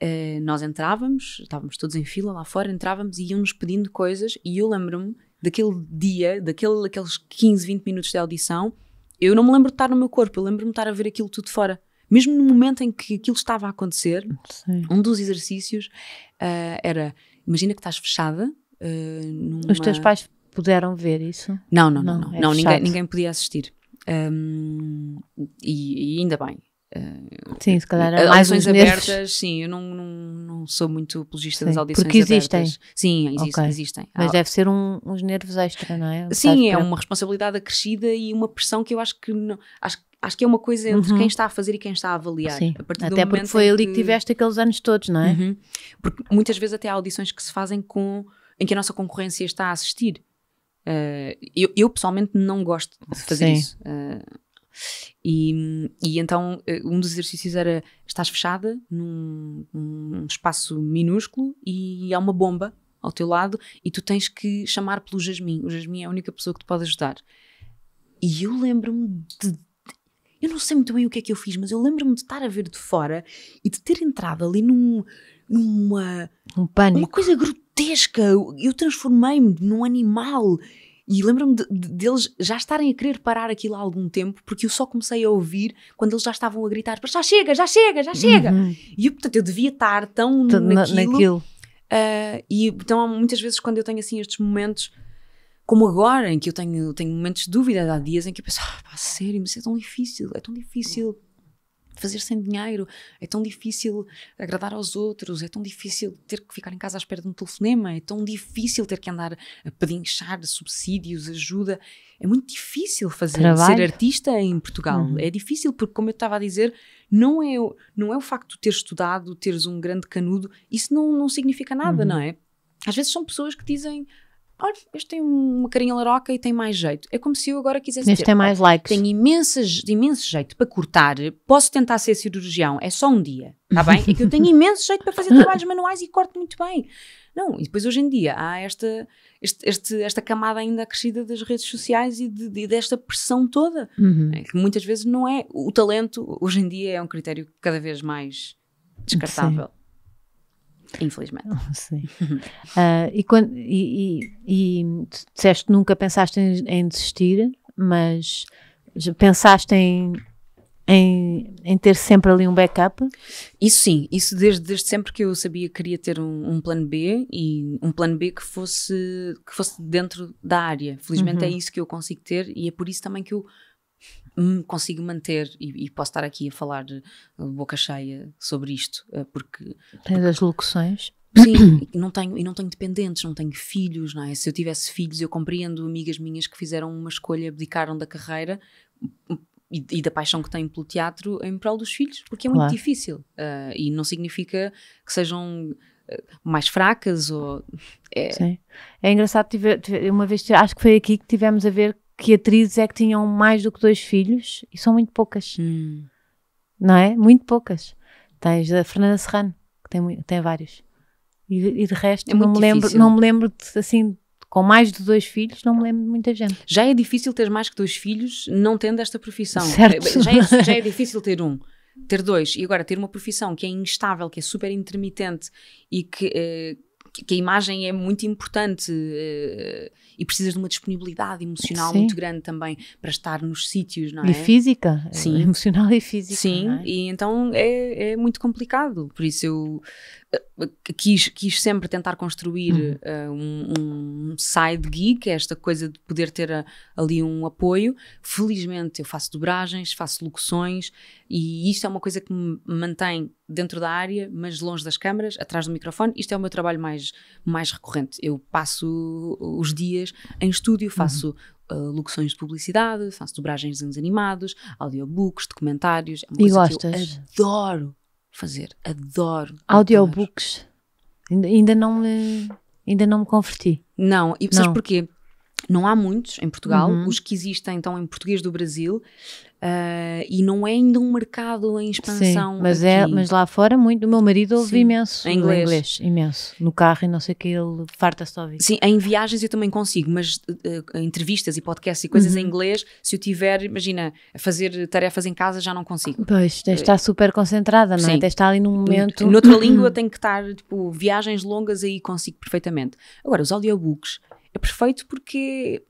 Uh, nós entrávamos, estávamos todos em fila lá fora, entrávamos e iam-nos pedindo coisas e eu lembro-me daquele dia, daquele, daqueles 15, 20 minutos de audição, eu não me lembro de estar no meu corpo, eu lembro-me de estar a ver aquilo tudo fora. Mesmo no momento em que aquilo estava a acontecer, Sim. um dos exercícios uh, era: imagina que estás fechada. Uh, numa... Os teus pais puderam ver isso? Não, não, não. Não, não. É não ninguém, ninguém podia assistir. Um, e, e, ainda bem. Uh, sim, hum, se calhar é mais audições abertas, sim, eu não, não, não, sou muito apologista sim, das audições porque existem. abertas. Sim, existem, okay. existem. Mas ah, deve ser um, uns nervos extra, não é? Sim, é uma responsabilidade acrescida e uma pressão que eu acho que não, acho, acho que é uma coisa entre uhum. quem está a fazer e quem está a avaliar. Sim. A partir até porque foi ali que... que tiveste aqueles anos todos, não é? Uhum. Porque muitas vezes até há audições que se fazem com em que a nossa concorrência está a assistir. Uh, eu, eu, pessoalmente não gosto de fazer sim. isso. Uh, e, e então eh, um dos exercícios era: estás fechada num, num espaço minúsculo e há uma bomba ao teu lado e tu tens que chamar pelo Jasmin. O Jasmin é a única pessoa que te pode ajudar. E eu lembro-me de. Eu não sei muito bem o que é que eu fiz, mas eu lembro-me de estar a ver de fora e de ter entrado ali num, numa. Um pânico. Uma coisa grotesca. Eu transformei-me num animal e lembro-me deles de, de já estarem a querer parar aquilo há algum tempo, porque eu só comecei a ouvir quando eles já estavam a gritar: já chega, já chega, já chega! Uhum. E portanto, eu devia estar tão tá naquilo. naquilo. Uh, e então, muitas vezes, quando eu tenho assim estes momentos, como agora, em que eu tenho, tenho momentos de dúvida, há dias em que eu penso: ah, pá, sério, mas é tão difícil, é tão difícil fazer sem dinheiro, é tão difícil agradar aos outros, é tão difícil ter que ficar em casa à espera de um telefonema, é tão difícil ter que andar a pedinchar subsídios, ajuda. É muito difícil fazer Trabalho. ser artista em Portugal. Uhum. É difícil porque, como eu estava a dizer, não é, não é o facto de ter estudado, teres um grande canudo, isso não, não significa nada, uhum. não é? Às vezes são pessoas que dizem, olha, este tem uma carinha laroca e tem mais jeito. É como se eu agora quisesse este ter, tem mais likes. Tenho imenso, jeito para cortar, posso tentar ser cirurgião, é só um dia, está bem? É que eu tenho imenso jeito para fazer trabalhos manuais e corto muito bem. Não, e depois hoje em dia há esta, este, este, esta camada ainda acrescida das redes sociais e, de, desta pressão toda, uhum. É que muitas vezes não é. O talento hoje em dia é um critério cada vez mais descartável. Sim. Infelizmente. Sim. uh, e, quando, e, e, e disseste nunca pensaste em, em, desistir, mas pensaste em, em, em ter sempre ali um backup? Isso sim, isso desde, desde sempre que eu sabia que queria ter um, um plano B e um plano B que fosse, que fosse dentro da área. Felizmente é uhum. é isso que eu consigo ter e é por isso também que eu Hum, consigo manter, e, e, posso estar aqui a falar boca cheia sobre isto, eh, porque. Tens as locuções? Sim, não tenho, e não tenho dependentes, não tenho filhos, não é? Se eu tivesse filhos, eu compreendo amigas minhas que fizeram uma escolha, abdicaram da carreira e, e da paixão que têm pelo teatro em prol dos filhos, porque é muito claro. difícil. Uh, e não significa que sejam eh, mais fracas ou... É... Sim. É engraçado, tive, tive, uma vez, acho que foi aqui que tivemos a ver que atrizes é que tinham mais do que dois filhos e são muito poucas. Hum. Não é? Muito poucas. Tens a Fernanda Serrano, que tem, tem vários. E, e de resto, é não, me lembro, não me lembro de, assim, com mais de dois filhos, não me lembro de muita gente. Já é difícil ter mais que dois filhos não tendo esta profissão. Certo. É, já é, já é difícil ter um. Ter dois e agora ter uma profissão que é instável, que é super intermitente e que eh, que a imagem é muito importante uh, e precisas de uma disponibilidade emocional Sim. muito grande também para estar nos sítios, não é? E física, Sim. emocional e física. Sim, é? e então é, é muito complicado. Por isso eu quis, quis sempre tentar construir uhum. uh, um, um side gig, é esta coisa de poder ter a, eh, ali um apoio. Felizmente eu faço dobragens, faço locuções e isto é uma coisa que me mantém dentro da área, mas longe das câmaras, atrás do microfone. Isto é o meu trabalho mais, mais recorrente. Eu passo os dias em estúdio, faço uhum. Uh, locuções de publicidade, faço dobragens de desenhos animados, audiobooks, documentários. É uma e gostas? adoro, fazer. Adoro. Audiobooks. Ainda não me, ainda não me converti. Não, e sabes porquê? Não há muitos em Portugal, uhum. os que existem estão em português do Brasil uh, e não é ainda um mercado em expansão. Sim, mas, É, mas lá fora, muito. O meu marido ouve Sim, imenso em inglês. inglês. imenso. No carro e não sei o que, ele farta-se de ouvir. Sim, em viagens eu também consigo, mas uh, entrevistas e podcasts e coisas uhum. em inglês, se eu tiver, imagina, fazer tarefas em casa já não consigo. Pois, tens estar eh, super concentrada, não é? Tens estar ali num momento. Noutra língua tem que estar, tipo, viagens longas aí consigo perfeitamente. Agora, os audiobooks é perfeito porque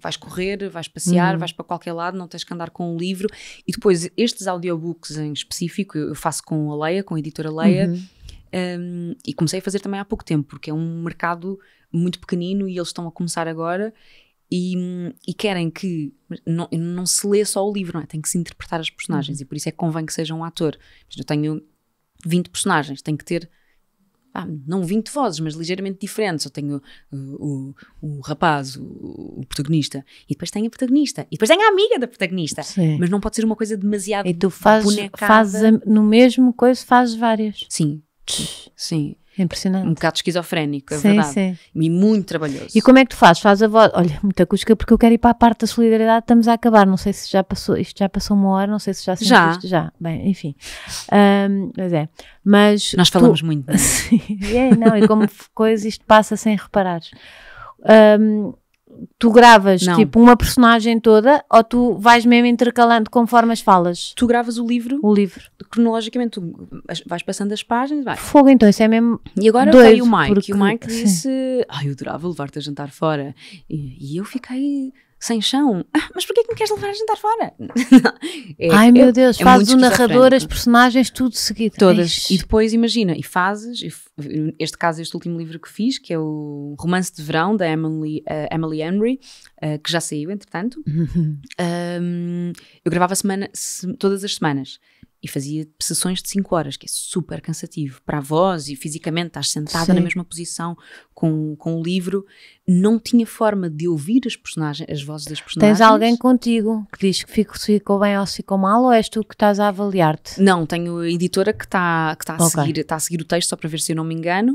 vais correr, vais passear, uhum. vais para qualquer lado, não tens que andar com um livro. E depois, estes audiobooks em específico, eu faço com a Leia, com a editora Leia, uhum. um, e comecei a fazer também há pouco tempo, porque é um mercado muito pequenino e eles estão a começar agora. E, hum, e querem que não, não, se lê só o livro, não é? Tem que se interpretar as personagens uhum. e por isso é que convém que seja um ator. Eu tenho 20 personagens, tem que ter ah, não 20 vozes, mas ligeiramente diferentes. Eu tenho o, uh, o, o rapaz, o, o, protagonista, e depois tem a protagonista, e depois tem a amiga da protagonista. Sim. Mas não pode ser uma coisa demasiado. E tu fazes, fazes no mesmo coisa, fazes várias. Sim. Sim, é impressionante. Um bocado esquizofrénico, é sim, verdade. Sim. E muito trabalhoso. E como é que tu fazes? Faz a voz, olha, muita cusca, porque eu quero ir para a parte da solidariedade, estamos a acabar. Não sei se já passou, isto já passou uma hora, não sei se já sentiste. Já. já. Bem, enfim. Um, mas é. Mas Nós tu... falamos muito. É? Sim. é, não, e como coisas isto passa sem reparar. Um, tu gravas não. tipo uma personagem toda ou tu vais mesmo intercalando conforme as falas? Tu gravas o livro? O livro. Cronologicamente, tu vais passando as páginas, vai. Fogo, então, isso é mesmo. E agora doido, veio o Mike, porque... o Mike disse: Ai, ah, eu adorava levar-te a jantar fora. E, e eu fiquei sem chão. Ah, mas porquê que me queres levar a jantar fora? é, Ai é, meu Deus, é fazes o narrador, as personagens, tudo seguido. Todas. E depois imagina, e fazes, este caso, este último livro que fiz, que é o Romance de Verão, da Emily, uh, Emily Henry, uh, que já saiu entretanto. um, uhum. eu gravava semana, se, todas as semanas e fazia sessões de 5 horas, que é super cansativo para a voz e fisicamente estás sentada Sim. na mesma posição com, com o livro, não tinha forma de ouvir as personagens, as vozes das personagens. Tens alguém contigo que diz que fico, se ficou bem ou se ficou mal ou és tu que estás a avaliar-te? Não, tenho a editora que está que tá a, okay. seguir, tá a seguir o texto só para ver se eu não me engano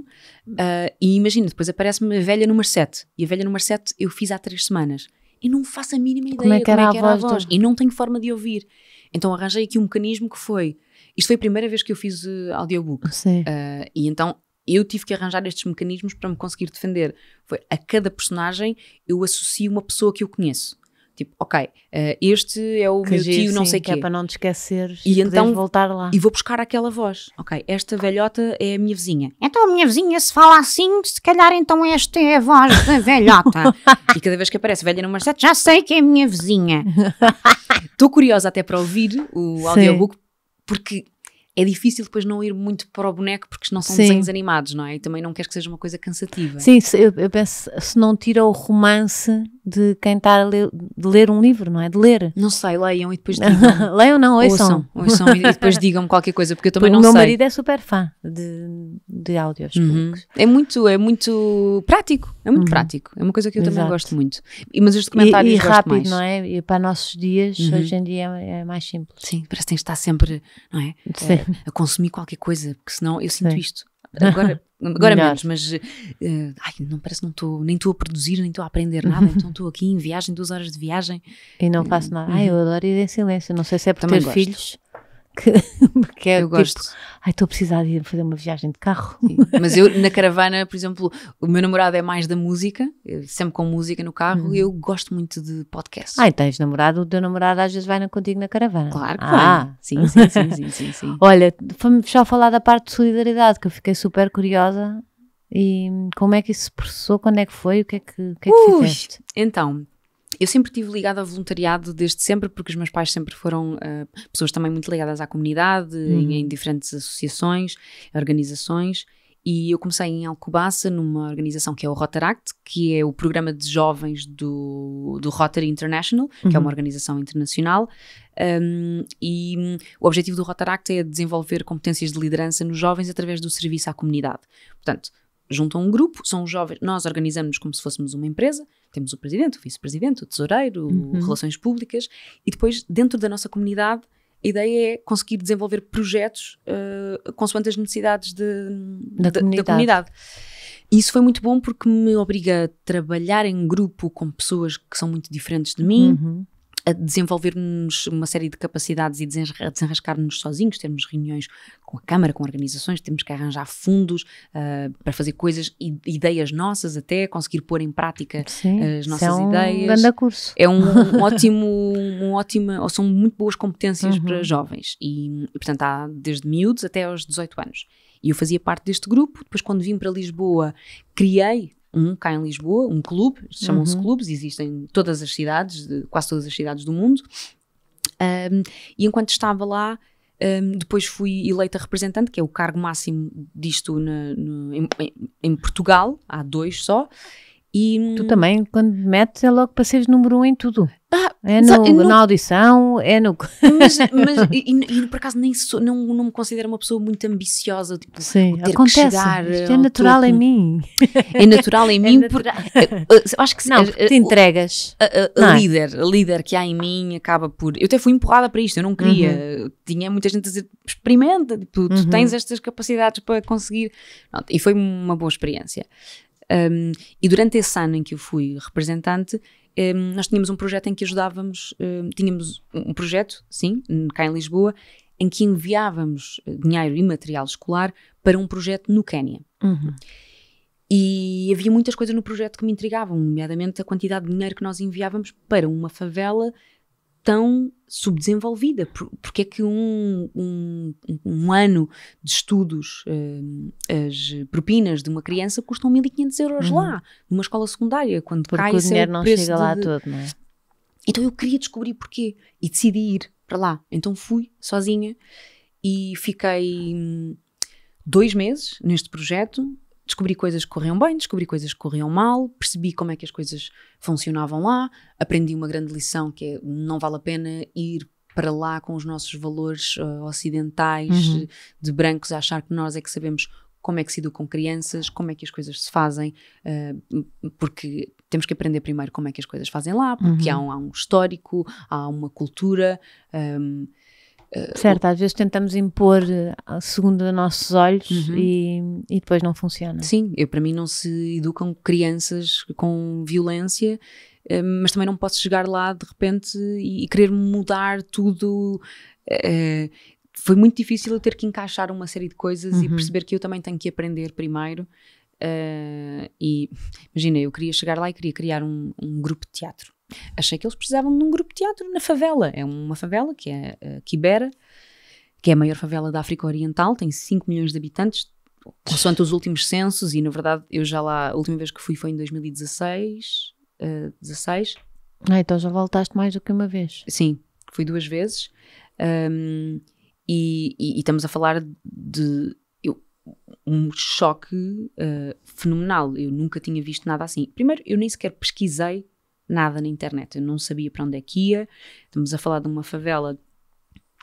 uh, e imagina, depois aparece-me a velha número 7 e a velha número 7 eu fiz há 3 semanas e não faço a mínima ideia como é que era, como é que era a, voz, a voz. Do... e não tenho forma de ouvir. Então arranjei aqui um mecanismo que foi. Isto foi a primeira vez que eu fiz uh, audiobook. Sim. Uh, e então eu tive que arranjar estes mecanismos para me conseguir defender. Foi a cada personagem eu associo uma pessoa que eu conheço. Tipo, ok, eh, este é o que meu tio, não sim, sei o quê. é para não te esqueceres e então voltar lá. E vou buscar aquela voz. Ok, esta velhota é a minha vizinha. Então a minha vizinha se fala assim, se calhar então esta é a voz da velhota. e cada vez que aparece velha número 7, já sei que é a minha vizinha. Estou curiosa até para ouvir o audiobook, porque é difícil depois não ir muito para o boneco porque não são Sim. desenhos animados, não é? E também não queres que seja uma coisa cansativa. Sim, se, eu, eu, penso, se não tira o romance de quem está a ler, de ler um livro, não é? De ler. Não sei, leiam e depois digam. leiam não, ouçam. Ouçam, ouçam e depois digam-me qualquer coisa porque eu também porque não sei. O meu marido é super fã de, de áudios. Uhum. É muito, é muito prático, é muito uhum. prático. É uma coisa que eu Exato. também gosto muito. E, mas os documentários e, e rápido, mais. não é? E para nossos dias, uhum. hoje em dia é, é mais simples. Sim, parece que tens de estar sempre, não é? Sim. É, a consumir qualquer coisa, porque senão eu sinto Sim. isto. Agora, agora menos, mas uh, ai, não parece não estou, nem estou a produzir, nem estou a aprender nada, então estou aqui em viagem, duas horas de viagem. E não faço eh, nada. Ai, uhum. eu adoro ir em silêncio. Não sei se é por Também ter gosto. filhos que, porque é eu tipo, gosto. ai, estou a precisar de ir fazer uma viagem de carro. Sim. Mas eu, na caravana, por exemplo, o meu namorado é mais da música, sempre com música no carro, e uhum. eu gosto muito de podcasts. Ah, tens namorado, o teu namorado às vezes vai na, contigo na caravana. Claro que ah. Sim, sim, sim, sim, sim, sim. Olha, vamos só falar da parte de solidariedade, que eu fiquei super curiosa. E hum, como é que isso se processou? Quando é que foi? O que é que, o que, é que Ui, fizeste? Então, eu sempre estive ligada a voluntariado desde sempre, porque os meus pais sempre foram uh, pessoas também muito ligadas à comunidade, uhum. em, em, diferentes associações, organizações. E eu comecei em Alcobaça, numa organização que é o Rotaract, que é o programa de jovens do, do Rotary International, uhum. que é uma uhum. organização internacional. Um, e um, o objetivo do Rotaract é desenvolver competências de liderança nos jovens através do serviço à comunidade. Portanto, juntam um grupo, são jovens, nós organizamos como se fôssemos uma empresa, temos o presidente, o vice-presidente, o tesoureiro, uhum. relações públicas e depois, dentro da nossa comunidade, a ideia é conseguir desenvolver projetos uh, consoante as necessidades de, da, de, comunidade. da comunidade. Isso foi muito bom porque me obriga a trabalhar em grupo com pessoas que são muito diferentes de mim. Uhum a desenvolvermos uma série de capacidades e desenrascar-nos sozinhos, termos reuniões com a Câmara, com organizações, temos que arranjar fundos uh, para fazer coisas, ideias nossas até, conseguir pôr em prática Sim, ah, as nossas é um ideias. Grande curso. É um, um ótimo, um ótima, ou são muito boas competências uhum. para jovens. E, e, portanto, há desde miúdos até aos 18 anos. E eu fazia parte deste grupo, depois quando vim para Lisboa, criei um cá em Lisboa, um clube, chamam-se uhum. clubes, existem em todas as cidades, quase todas as cidades do mundo. Um, e enquanto estava lá, um, depois fui eleita representante, que é o cargo máximo disto na, no, em, em, Portugal, há dois só. E, tu também, quando metes, é logo para seres número um em tudo. Ah, é no, sabe, na audição, é no. mas, mas e, e, por acaso nem sou, não, não me considero uma pessoa muito ambiciosa. Tipo, Sim, acontece. Isto é natural em mim. É natural em é mim. porque. natural. Eh, eh, por, acho que não, te eh, entregas. A, a, a é? líder, líder que há em mim acaba por. Eu até fui empurrada para isto, eu não queria. Uhum. Tinha muita gente a dizer: experimenta, tipo, tu uhum. tens estas capacidades para conseguir. Pronto, e foi uma boa experiência. Um, e durante esse ano em que eu fui representante, um, nós tínhamos um projeto em que ajudávamos, hum, um, tínhamos um projeto, sim, cá em Lisboa, em que enviávamos eh, dinheiro e material escolar para um projeto no Quénia. Uhum. E havia muitas coisas no projeto que me intrigavam, nomeadamente a quantidade de dinheiro que nós enviávamos para uma favela tão subdesenvolvida? Por, porque é que um, um, um ano de estudos, eh, as propinas de uma criança custam 1500 euros uhum. lá, numa escola secundária, quando porque cai o dinheiro não chega de, lá de... todo, não é? Então eu queria descobrir porquê e decidi ir para lá. Então fui sozinha e fiquei hum, dois meses neste projeto descobri coisas que corriam bem, descobri coisas que corriam mal, percebi como é que as coisas funcionavam lá, aprendi uma grande lição que é não vale a pena ir para lá com os nossos valores uh, ocidentais uhum. de brancos a achar que nós é que sabemos como é que se educam crianças, como é que as coisas se fazem, uh, porque temos que aprender primeiro como é que as coisas fazem lá, porque uhum. há, um, há, um, histórico, há uma cultura. Um, ehm, eh, certo, às vezes tentamos impor eh, segundo os nossos olhos uhum. e, e, depois não funciona. Sim, eu, para mim não se educam crianças com violência, eh, mas também não posso chegar lá de repente e, querer mudar tudo. foi muito difícil eu ter que encaixar uma série de coisas uhum. e perceber que eu também tenho que aprender primeiro. e imagina, eu queria chegar lá e queria criar um, um grupo de teatro. Achei que eles precisavam de um grupo de teatro na favela. É uma favela que é a eh, Kibera, que é a maior favela da África Oriental, tem 5 milhões de habitantes, consoante os últimos censos, e na verdade eu já lá, a última vez que fui foi em 2016. Uh, 16. Ah, então já voltaste mais do que uma vez. Sim, fui duas vezes. Um, e, e, e, estamos a falar de eu, um choque uh, fenomenal. Eu nunca tinha visto nada assim. Primeiro, eu nem sequer pesquisei nada na internet. Eu não sabia para onde é que ia. Estamos a falar de uma favela.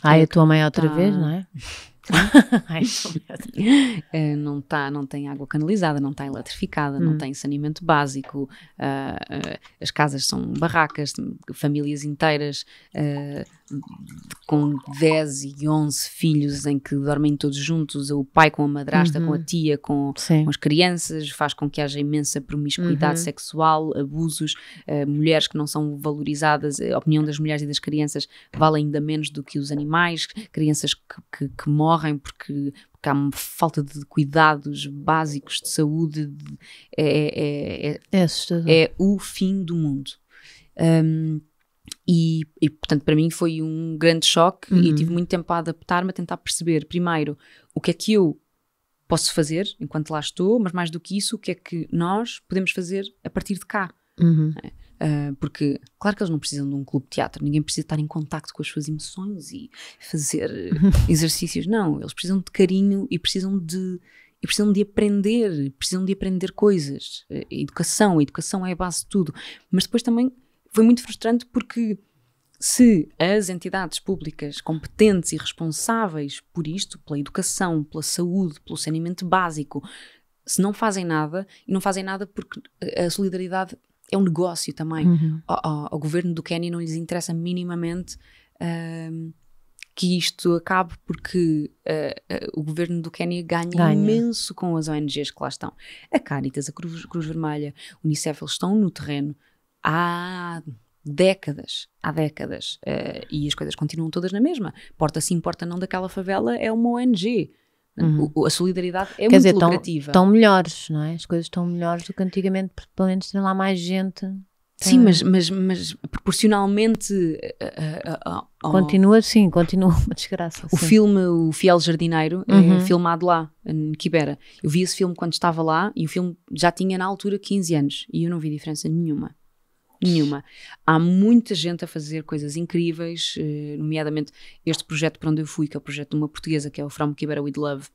Ai, ah, é a tua mãe outra tá... vez, não é? Ai, uh, não, tá, não tem água canalizada, não está eletrificada, hum. não tem saneamento básico, uh, uh, as casas são barracas, famílias inteiras com 10 e 11 filhos em que dormem todos juntos, o pai com a madrasta, uhum. com a uhum. tia, com, com, as crianças, faz com que haja imensa promiscuidade uhum. sexual, abusos, mulheres que não são valorizadas, a opinião das mulheres e das crianças vale ainda menos do que os animais, crianças que, que, que morrem morrem porque, porque há falta de cuidados básicos de saúde. De, é, é, é, é, o fim do mundo. Um, e, e, portanto, para mim foi um grande choque uhum. e tive muito tempo a adaptar-me, a tentar perceber, primeiro, o que é que eu posso fazer enquanto lá estou, mas mais do que isso, o que é que nós podemos fazer a partir de cá. Uhum. É. Uh, porque, claro que eles não precisam de um clube de teatro, ninguém precisa estar em contacto com as suas emoções e fazer exercícios, não. Eles precisam de carinho e precisam de. E precisam de aprender, precisam de aprender coisas. Uh, educação, educação é a base de tudo. Mas depois também foi muito frustrante porque se as entidades públicas competentes e responsáveis por isto, pela educação, pela saúde, pelo saneamento básico, se não fazem nada, e não fazem nada porque a solidariedade é um negócio também. Uhum. Ao, governo do Quênia não lhes interessa minimamente que isto acabe, porque uh, uh, o governo do Quênia ganha, ganha, imenso com as ONGs que lá estão. A Caritas, a Cruz, Cruz Vermelha, o Unicef, eles estão no terreno há décadas, há décadas, uh, e as coisas continuam todas na mesma. Porta sim, porta não daquela favela é uma ONG. Uhum. a solidariedade é Quer muito dizer, lucrativa. Estão melhores, não é? As coisas estão melhores do que antigamente, porque pelo menos tem lá mais gente. Sim, mas, mas, mas proporcionalmente. Eh, eh, eh, oh, continua, sim, continua uma desgraça. O filme O Fiel Jardineiro é uhum. é filmado lá, em Quibera. Eu vi esse filme quando estava lá e o filme já tinha na altura 15 anos e eu não vi diferença nenhuma. Nenhuma. Há muita gente a fazer coisas incríveis, eh, nomeadamente este projeto para onde eu fui, que é o projeto de uma portuguesa, que é o From Kibera With Love.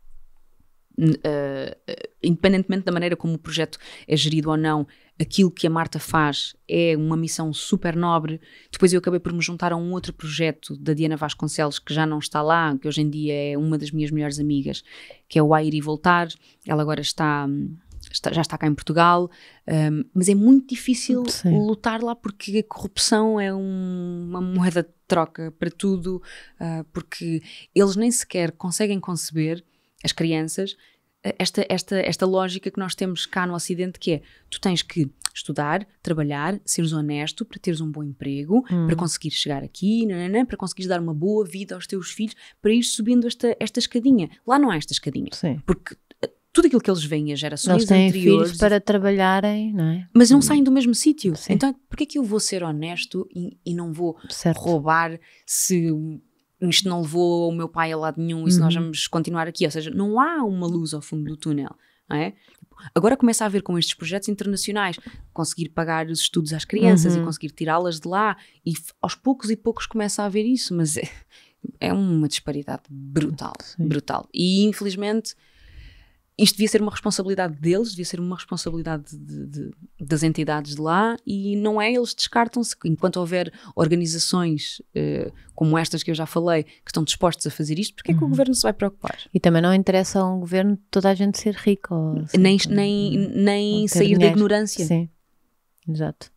Uh, independentemente da maneira como o projeto é gerido ou não, aquilo que a Marta faz é uma missão super nobre. Depois eu acabei por me juntar a um outro projeto da Diana Vasconcelos, que já não está lá, que hoje em dia é uma das minhas melhores amigas, que é o A Ir e Voltar. Ela agora está hum, está, já está cá em Portugal, um, mas é muito difícil Sim. lutar lá porque a corrupção é um, uma moeda de troca para tudo, uh, porque eles nem sequer conseguem conceber, as crianças, eh, esta, esta, esta lógica que nós temos cá no Ocidente, que é tu tens que estudar, trabalhar, seres honesto para teres um bom emprego, hum. para conseguir chegar aqui, para conseguir dar uma boa vida aos teus filhos, para ir subindo esta, esta escadinha. Lá não há esta escadinha. Sim. Porque tudo aquilo que eles veem as gerações eles têm anteriores para trabalharem, não é? Mas não saem do mesmo sítio. Então, porquê é que eu vou ser honesto e, e não vou certo. roubar se isto não levou o meu pai a lado nenhum e se uhum. nós vamos continuar aqui? Ou seja, não há uma luz ao fundo do túnel, não é? Agora começa a haver com estes projetos internacionais conseguir pagar os estudos às crianças uhum. e conseguir tirá-las de lá e aos poucos e poucos começa a haver isso, mas é, é uma disparidade brutal, Sim. brutal. E infelizmente isto devia ser uma responsabilidade deles, devia ser uma responsabilidade de, de, das entidades de lá e não é, eles descartam-se. Enquanto houver organizações uh, como estas que eu já falei, que estão dispostas a fazer isto, porque é que o uhum. governo se vai preocupar? E também não interessa a um governo toda a gente ser rico. Ou, assim, nem nem, nem sair dinheiro. da ignorância. Sim, exato.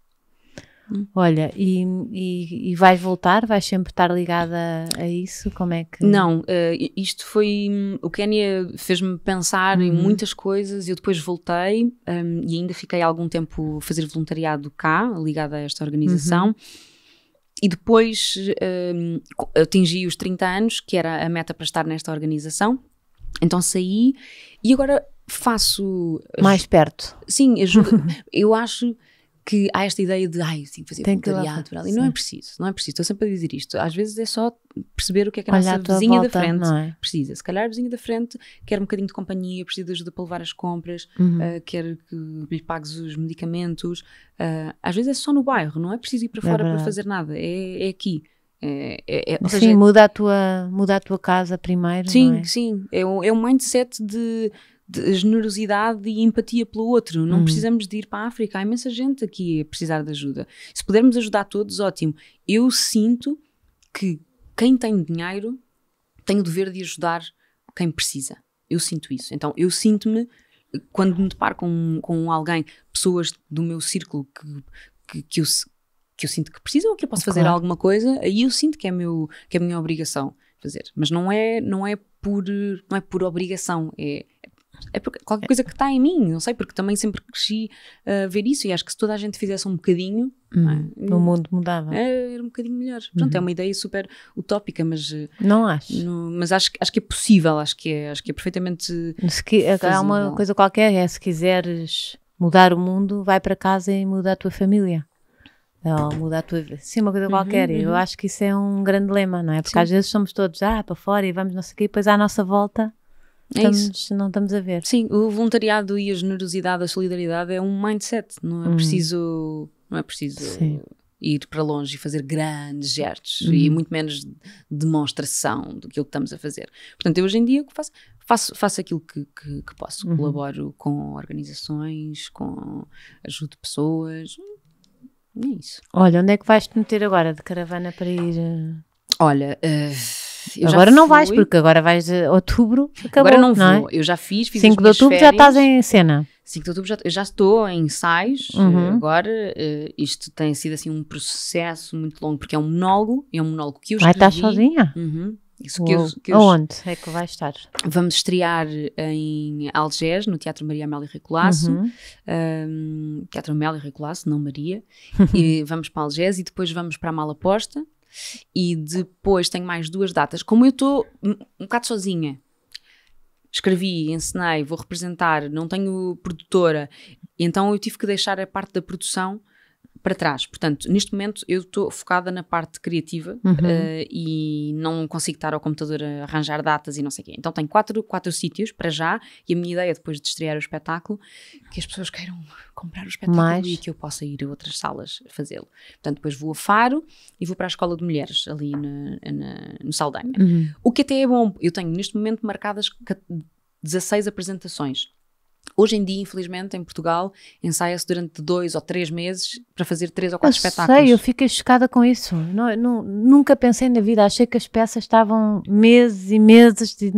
Hum. Olha, e, e, e, vais voltar? Vais sempre estar ligada a isso? Como é que. Não, uh, isto foi. Hum, o Quénia fez-me pensar uhum. em muitas coisas. Eu depois voltei um, e ainda fiquei algum tempo a fazer voluntariado cá, ligada a esta organização. Uhum. E depois hum, atingi os 30 anos, que era a meta para estar nesta organização. Então saí e agora faço. Mais perto. Sim, eu acho que há esta ideia de ai, tem que fazer tem voluntariado que natural e não é preciso, não é preciso, estou sempre a dizer isto. Às vezes é só perceber o que é que a Olhar nossa a vizinha volta, da frente é? precisa. Se calhar a vizinha da frente quer um bocadinho de companhia, precisa de ajuda para levar as compras, uhum. uh, quer que me pagues os medicamentos. Uh, às vezes é só no bairro, não é preciso ir para é fora é para fazer nada, é, é aqui. É, é, é, sim, seja, muda, a tua, muda a tua casa primeiro. Sim, é? sim. É um, é um mindset de de generosidade e empatia pelo outro. Não uhum. precisamos de ir para a África. Há imensa gente aqui a precisar de ajuda. Se pudermos ajudar todos, ótimo. Eu sinto que quem tem dinheiro tem o dever de ajudar quem precisa. Eu sinto isso. Então, eu sinto-me, quando me deparo com, com alguém, pessoas do meu círculo que, que, que eu, que eu sinto que precisam ou que eu posso fazer alguma coisa, aí eu sinto que é, meu, que é a minha obrigação fazer. Mas não é, não é, por, não é por obrigação, é, é é porque qualquer coisa que está em mim, não sei, porque também sempre cresci a uh, ver isso e acho que se toda a gente fizesse um bocadinho. Hum, é? O mundo mudava. É, era um bocadinho melhor. Portanto, uhum. é uma ideia super utópica, mas. Eh, não acho. No, mas acho, acho que é possível, acho que é, acho que é perfeitamente. Se que, é há uma coisa qualquer, é se quiseres mudar o mundo, vai para casa e muda a tua família. Ou muda a tua vida. Sim, uma coisa uhum, qualquer. Uhum. Eu acho que isso é um grande lema, não é? Porque Sim. às vezes somos todos, ah, para fora e vamos não sei o quê, e depois à nossa volta é estamos, isso. Não estamos a ver. Sim, o voluntariado e a generosidade, a solidariedade é um mindset, não é hum. preciso. Não é preciso. ir para longe e fazer grandes gestos e uhum. muito menos demonstração do que estamos a fazer. Portanto, eu hoje em dia faço, faço, faço aquilo que, que, que posso. Uhum. Colaboro com organizações, com ajudo pessoas. É isso. Olha, onde é que vais te meter agora de caravana para ir? Eh? Olha. Uh agora não vais, porque agora vais de outubro. Acabou, agora não vou. Não é? Eu já fiz, fiz 5 de outubro férias. já estás em cena. 5 de outubro já, já estou em ensaios. Eh, uhum. Agora, uh, isto tem sido assim um processo muito longo, porque é um monólogo. É um monólogo que eu escrevi. Vai estar sozinha? Uhum. Isso que eu, que eu... Onde é que vai estar? Vamos estrear em Algés, no Teatro Maria Amélia Recolasso. Uhum. Um, Teatro Amélia Recolasso, não Maria. e vamos para Algés e depois vamos para a Malaposta, e depois tenho mais duas datas. Como eu estou um bocado sozinha, escrevi, ensinei, vou representar, não tenho produtora, então eu tive que deixar a parte da produção para trás. Portanto, neste momento eu estou focada na parte criativa uhum. uh, e não consigo estar ao computador a arranjar datas e não sei o quê. Então tenho quatro, quatro sítios para já e a minha ideia depois de estrear o espetáculo que as pessoas queiram comprar o espetáculo Mais. e que eu possa ir a outras salas fazê-lo. Portanto, depois vou a Faro e vou para a Escola de Mulheres ali na, na, no Saldanha. Uhum. O que até é bom, eu tenho neste momento marcadas 16 apresentações Hoje em dia, infelizmente, em Portugal, ensaia-se durante dois ou três meses para fazer três ou quatro eu espetáculos. Sei, eu fiquei chocada com isso. Não, não, nunca pensei na vida, achei que as peças estavam meses e meses. De...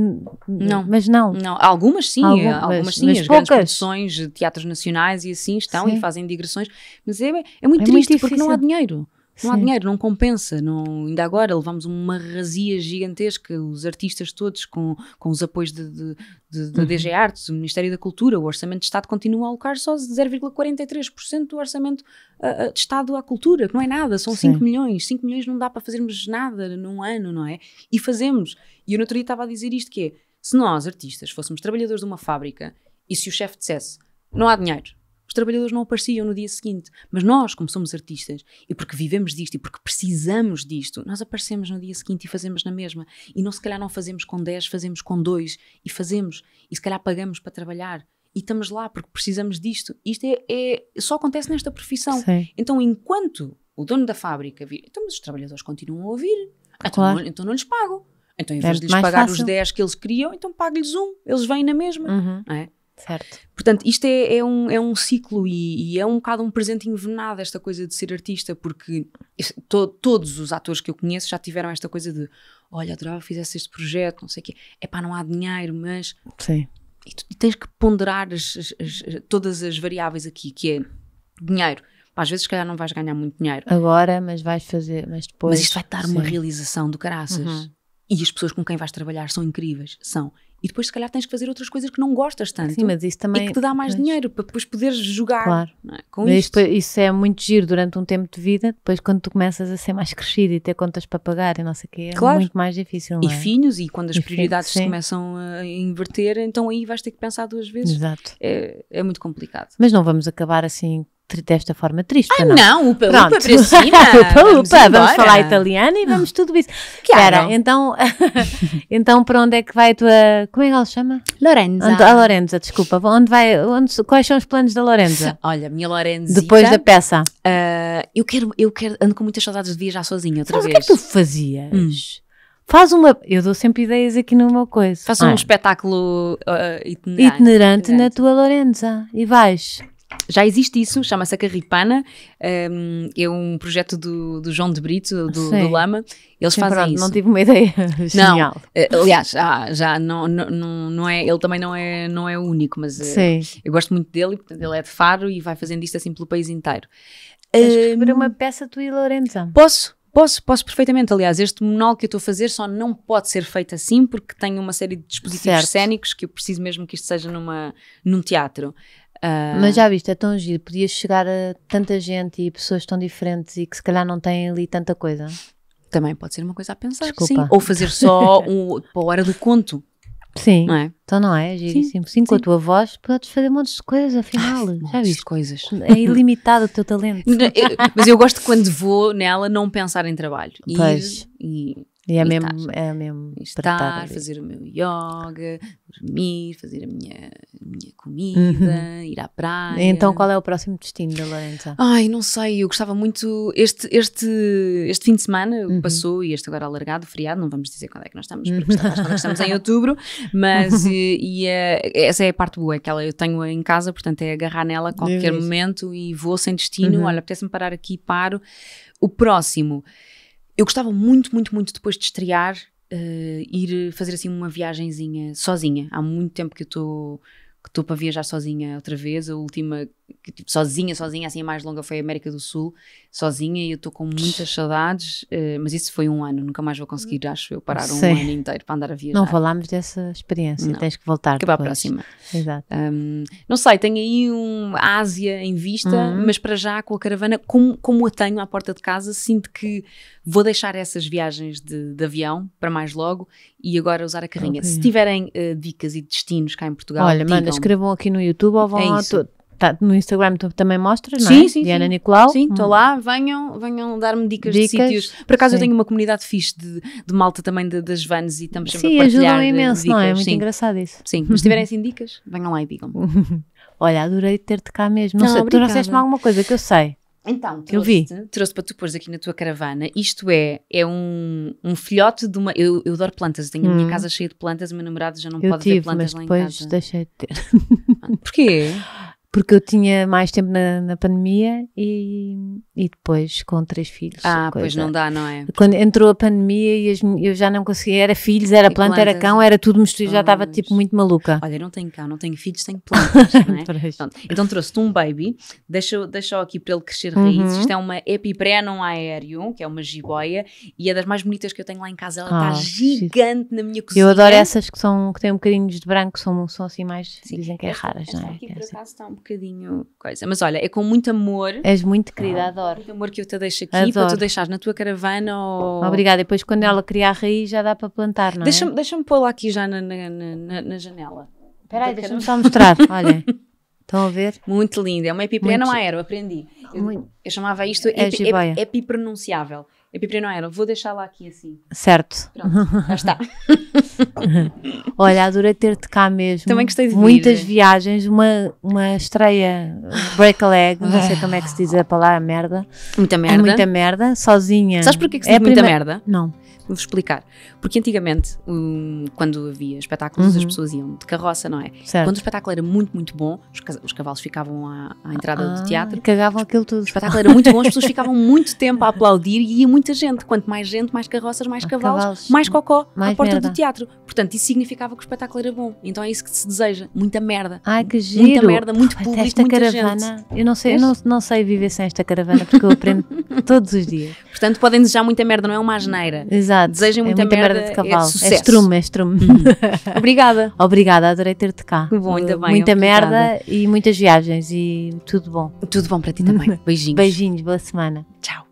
Não. Mas não. não. Algumas sim, algumas, algumas sim. Mas as poucas. grandes produções, teatros nacionais e assim estão sim. e fazem digressões. Mas é, é muito é triste muito porque não há dinheiro. Não há dinheiro, não compensa. Não, ainda agora levamos uma razia gigantesca, os artistas todos com, com os apoios de, de, de, da uhum. DG Artes, o Ministério da Cultura, o Orçamento de Estado continua a alocar só 0,43% do Orçamento uh, de Estado à cultura, que não é nada, são Sim. 5 milhões. 5 milhões não dá para fazermos nada num ano, não é? E fazemos. E eu no outro dia estava a dizer isto: que é, se nós, artistas, fôssemos trabalhadores de uma fábrica e se o chefe dissesse não há dinheiro, os trabalhadores não apareciam no dia seguinte. Mas nós, como somos artistas, e porque vivemos disto, e porque precisamos disto, nós aparecemos no dia seguinte e fazemos na mesma. E não se calhar não fazemos com 10, fazemos com 2, e fazemos. E se calhar pagamos para trabalhar. E estamos lá porque precisamos disto. Isto é, é só acontece nesta profissão. Sim. Então, enquanto o dono da fábrica vir, então os trabalhadores continuam a ouvir, então, claro. então, então não lhes pago. Então, em é vez é de lhes pagar fácil. os 10 que eles queriam, então pago-lhes um, eles vêm na mesma. Uhum. É? Certo. Portanto, isto é, é, um, é um ciclo e, e, é um bocado um presente envenenado esta coisa de ser artista, porque to, todos os atores que eu conheço já tiveram esta coisa de olha, adorava fizesse este projeto, não sei o quê. É pá, não há dinheiro, mas... Sim. E, tu, e tens que ponderar as, as, as, todas as variáveis aqui, que é dinheiro. Pá, às vezes, se calhar, não vais ganhar muito dinheiro. Agora, mas vais fazer, mas depois... Mas isto vai dar sim. uma realização do caraças. Uhum. E as pessoas com quem vais trabalhar são incríveis, são e depois se calhar tens que fazer outras coisas que não gostas tanto Sim, mas isso também, e que te dá mais dinheiro para depois poderes jogar claro. é? com isto. Isso é muito giro durante um tempo de vida, depois quando tu começas a ser mais crescido e ter contas para pagar e não sei o que, é claro. muito mais difícil. É? E filhos, e quando as e prioridades começam a inverter, então aí vais ter que pensar duas vezes. Exato. É, é muito complicado. Mas não vamos acabar assim desta forma triste. Ah, não, não upa, Pronto. upa upa, vamos, upa, vamos falar italiano e vamos tudo isso. Que Espera, então, então para onde é que vai a tua. Como é que ela se chama? Lorenza. Onde, a Lorenza, desculpa. Onde vai, onde, quais são os planos da Lorenza? Olha, minha Lorenza. Depois da peça. Uh, eu, quero, eu quero. Ando com muitas saudades de viajar sozinha outra vez. o que é que tu fazias? Hum faz uma. Eu dou sempre ideias aqui no meu coisa. Faz ah. um espetáculo uh, ah, itinerante, itinerante, itinerante, na tua Lorenza e vais já existe isso, chama-se a Carripana, um, é um projeto do, do João de Brito, do, do Lama. Eles Sim, fazem pronto, isso. Não tive uma ideia. Genial. Não, eh, aliás, já, já não, não, não é, ele também não é, não é o único, mas eh, Sim. eu gosto muito dele, ele é de Faro e vai fazendo isto assim pelo país inteiro. Tens que hum, uma peça tu e Lorenza? Posso? Posso, posso perfeitamente. Aliás, este monólogo que eu estou a fazer só não pode ser feito assim porque tem uma série de dispositivos certo. cénicos que eu preciso mesmo que isto seja numa, num teatro. Uh... Mas já viste, é tão giro, podias chegar a tanta gente e pessoas tão diferentes e que se calhar não têm ali tanta coisa. Também pode ser uma coisa a pensar, Desculpa. sim. Ou fazer só um, a hora do conto. Sim. Não é? Então não é? é giríssimo. Sim, sim, com a tua voz podes fazer monte de coisas, afinal. Ai, já viste? coisas. É ilimitado o teu talento. Não, eu, mas eu gosto quando vou nela não pensar em trabalho. Pois. e e é mesmo, estar. é mesmo estar, fazer o meu yoga, dormir, fazer a minha, minha comida, uhum. ir à praia. Então, qual é o próximo destino da Lorenza? Ai, não sei, eu gostava muito. Este, este, este fim de semana uhum. passou e este agora alargado, feriado, não vamos dizer quando é que nós estamos, porque uhum. estamos em outubro, mas uhum. eh, e, e, eh, essa é a parte boa, é que ela, eu tenho em casa, portanto é agarrar nela a qualquer momento e vou sem destino. Uhum. Olha, apetece-me parar aqui, paro. O próximo eu gostava muito, muito, muito depois de estrear, uh, ir fazer assim uma viagenzinha sozinha. Há muito tempo que eu estou para viajar sozinha outra vez. A última que, tipo, sozinha, sozinha, assim, a mais longa foi a América do Sul, sozinha, e eu estou com muitas saudades, uh, mas isso foi um ano, nunca mais vou conseguir, uhum. acho eu, parar um ano inteiro para andar a viajar. Não falámos dessa experiência, não. tens que voltar. Que para a próxima. Exato. Um, não sei, tenho aí um Ásia em vista, uhum. mas para já com a caravana, como, como a tenho à porta de casa, sinto que vou deixar essas viagens de, de avião para mais logo e agora usar a carrinha. Okay. Se tiverem uh, dicas e destinos cá em Portugal, olha, manda, escrevam aqui no YouTube ou é vão é Tá, no Instagram tu também mostras, sim, não é? Sim, Diana sim. Nicolau. Sim, estou hum. lá, venham, venham dar-me dicas, dicas, de sítios. Por acaso sim. eu tenho uma comunidade fixe de, de malta também de, das vans e estamos sempre sim, a partilhar Sim, ajudam imenso, é? dicas. não é? Muito sim. engraçado isso. Sim, mas se tiverem assim dicas, venham lá e digam Olha, adorei ter-te cá mesmo. Não, não sei, tu trouxeste-me alguma coisa que eu sei. Então, trouxe, eu vi. trouxe para tu pôres aqui na tua caravana. Isto é, é um, um filhote de uma. Eu, eu adoro plantas, tenho hum. a minha hum. casa cheia de plantas, o meu namorado já não eu pode tive, plantas mas lá em casa. Depois deixei de ter. Ah, porquê? porque eu tinha mais tempo na, na pandemia e, e depois com três filhos. Ah, pois não dá, não é? Quando entrou a pandemia e as, eu já não conseguia, era filhos, era planta, era cão, era tudo misturado, já estava tipo muito maluca. Olha, não tenho cão, não tenho filhos, tenho plantas, não é? Pronto, então trouxe-te um baby, deixa-o deixa aqui para ele crescer uhum. raízes, isto é uma epiprenum aéreo, que é uma jiboia, e é das mais bonitas que eu tenho lá em casa, ela está oh, ah, gigante sim. na minha cozinha. Eu adoro essas que, são, que têm um bocadinho de branco, são, são assim mais, sim. dizem que é raras, esta, não é? aqui é por assim. acaso está um bocadinho coisa, mas olha, é com muito amor. És muito querida, adoro. Adoro. O amor que eu te deixo aqui Adoro. para tu deixares na tua caravana ou... Obrigada. depois quando ela criar raiz já dá para plantar, não deixa, é? Deixa-me pô-la aqui já na, na, na, na janela. Espera aí, deixa-me só mostrar. Olha. Estão a ver? Muito lindo. É uma epipena, não há erva, aprendi. Eu, eu, chamava isto é epi, epipronunciável era, vou deixá-la aqui assim. Certo. Pronto, já está. Olha, adorei ter-te cá mesmo. Também gostei de vir. Muitas viagens, uma, uma estreia, break a leg, não sei como é que se diz a palavra, merda. Muita é merda. É muita merda, sozinha. Sabes porquê que se é diz é muita merda? Não. Vou explicar. Porque antigamente, um, quando havia espetáculos, uhum. as pessoas iam de carroça, não é? Certo. Quando o espetáculo era muito, muito bom, os, os cavalos ficavam à, à entrada ah, do teatro. Cagavam aquilo tudo. O espetáculo era muito bom, as pessoas ficavam muito tempo a aplaudir e ia muita gente. Quanto mais gente, mais carroças, mais ah, cavalos, cavalos mais cocó mais à porta merda. do teatro. Portanto, isso significava que o espetáculo era bom. Então é isso que se deseja. Muita merda. Ai, que giro. Muita merda, muito público, esta caravana, gente. Eu não sei, eu não, não sei viver sem esta caravana porque eu aprendo todos os dias. Portanto, podem desejar muita merda, não é uma asneira. Exato. Exato. Desejem é muita, é muita merda, merda, de é cavalo. É, sucesso. é estrume, é estrume. Uhum. Obrigada. Obrigada, adorei ter-te cá. Que bom, ainda bem. Muita obrigada. merda e muitas viagens e tudo bom. Tudo bom para ti também. Beijinhos. Beijinhos, boa semana. Tchau.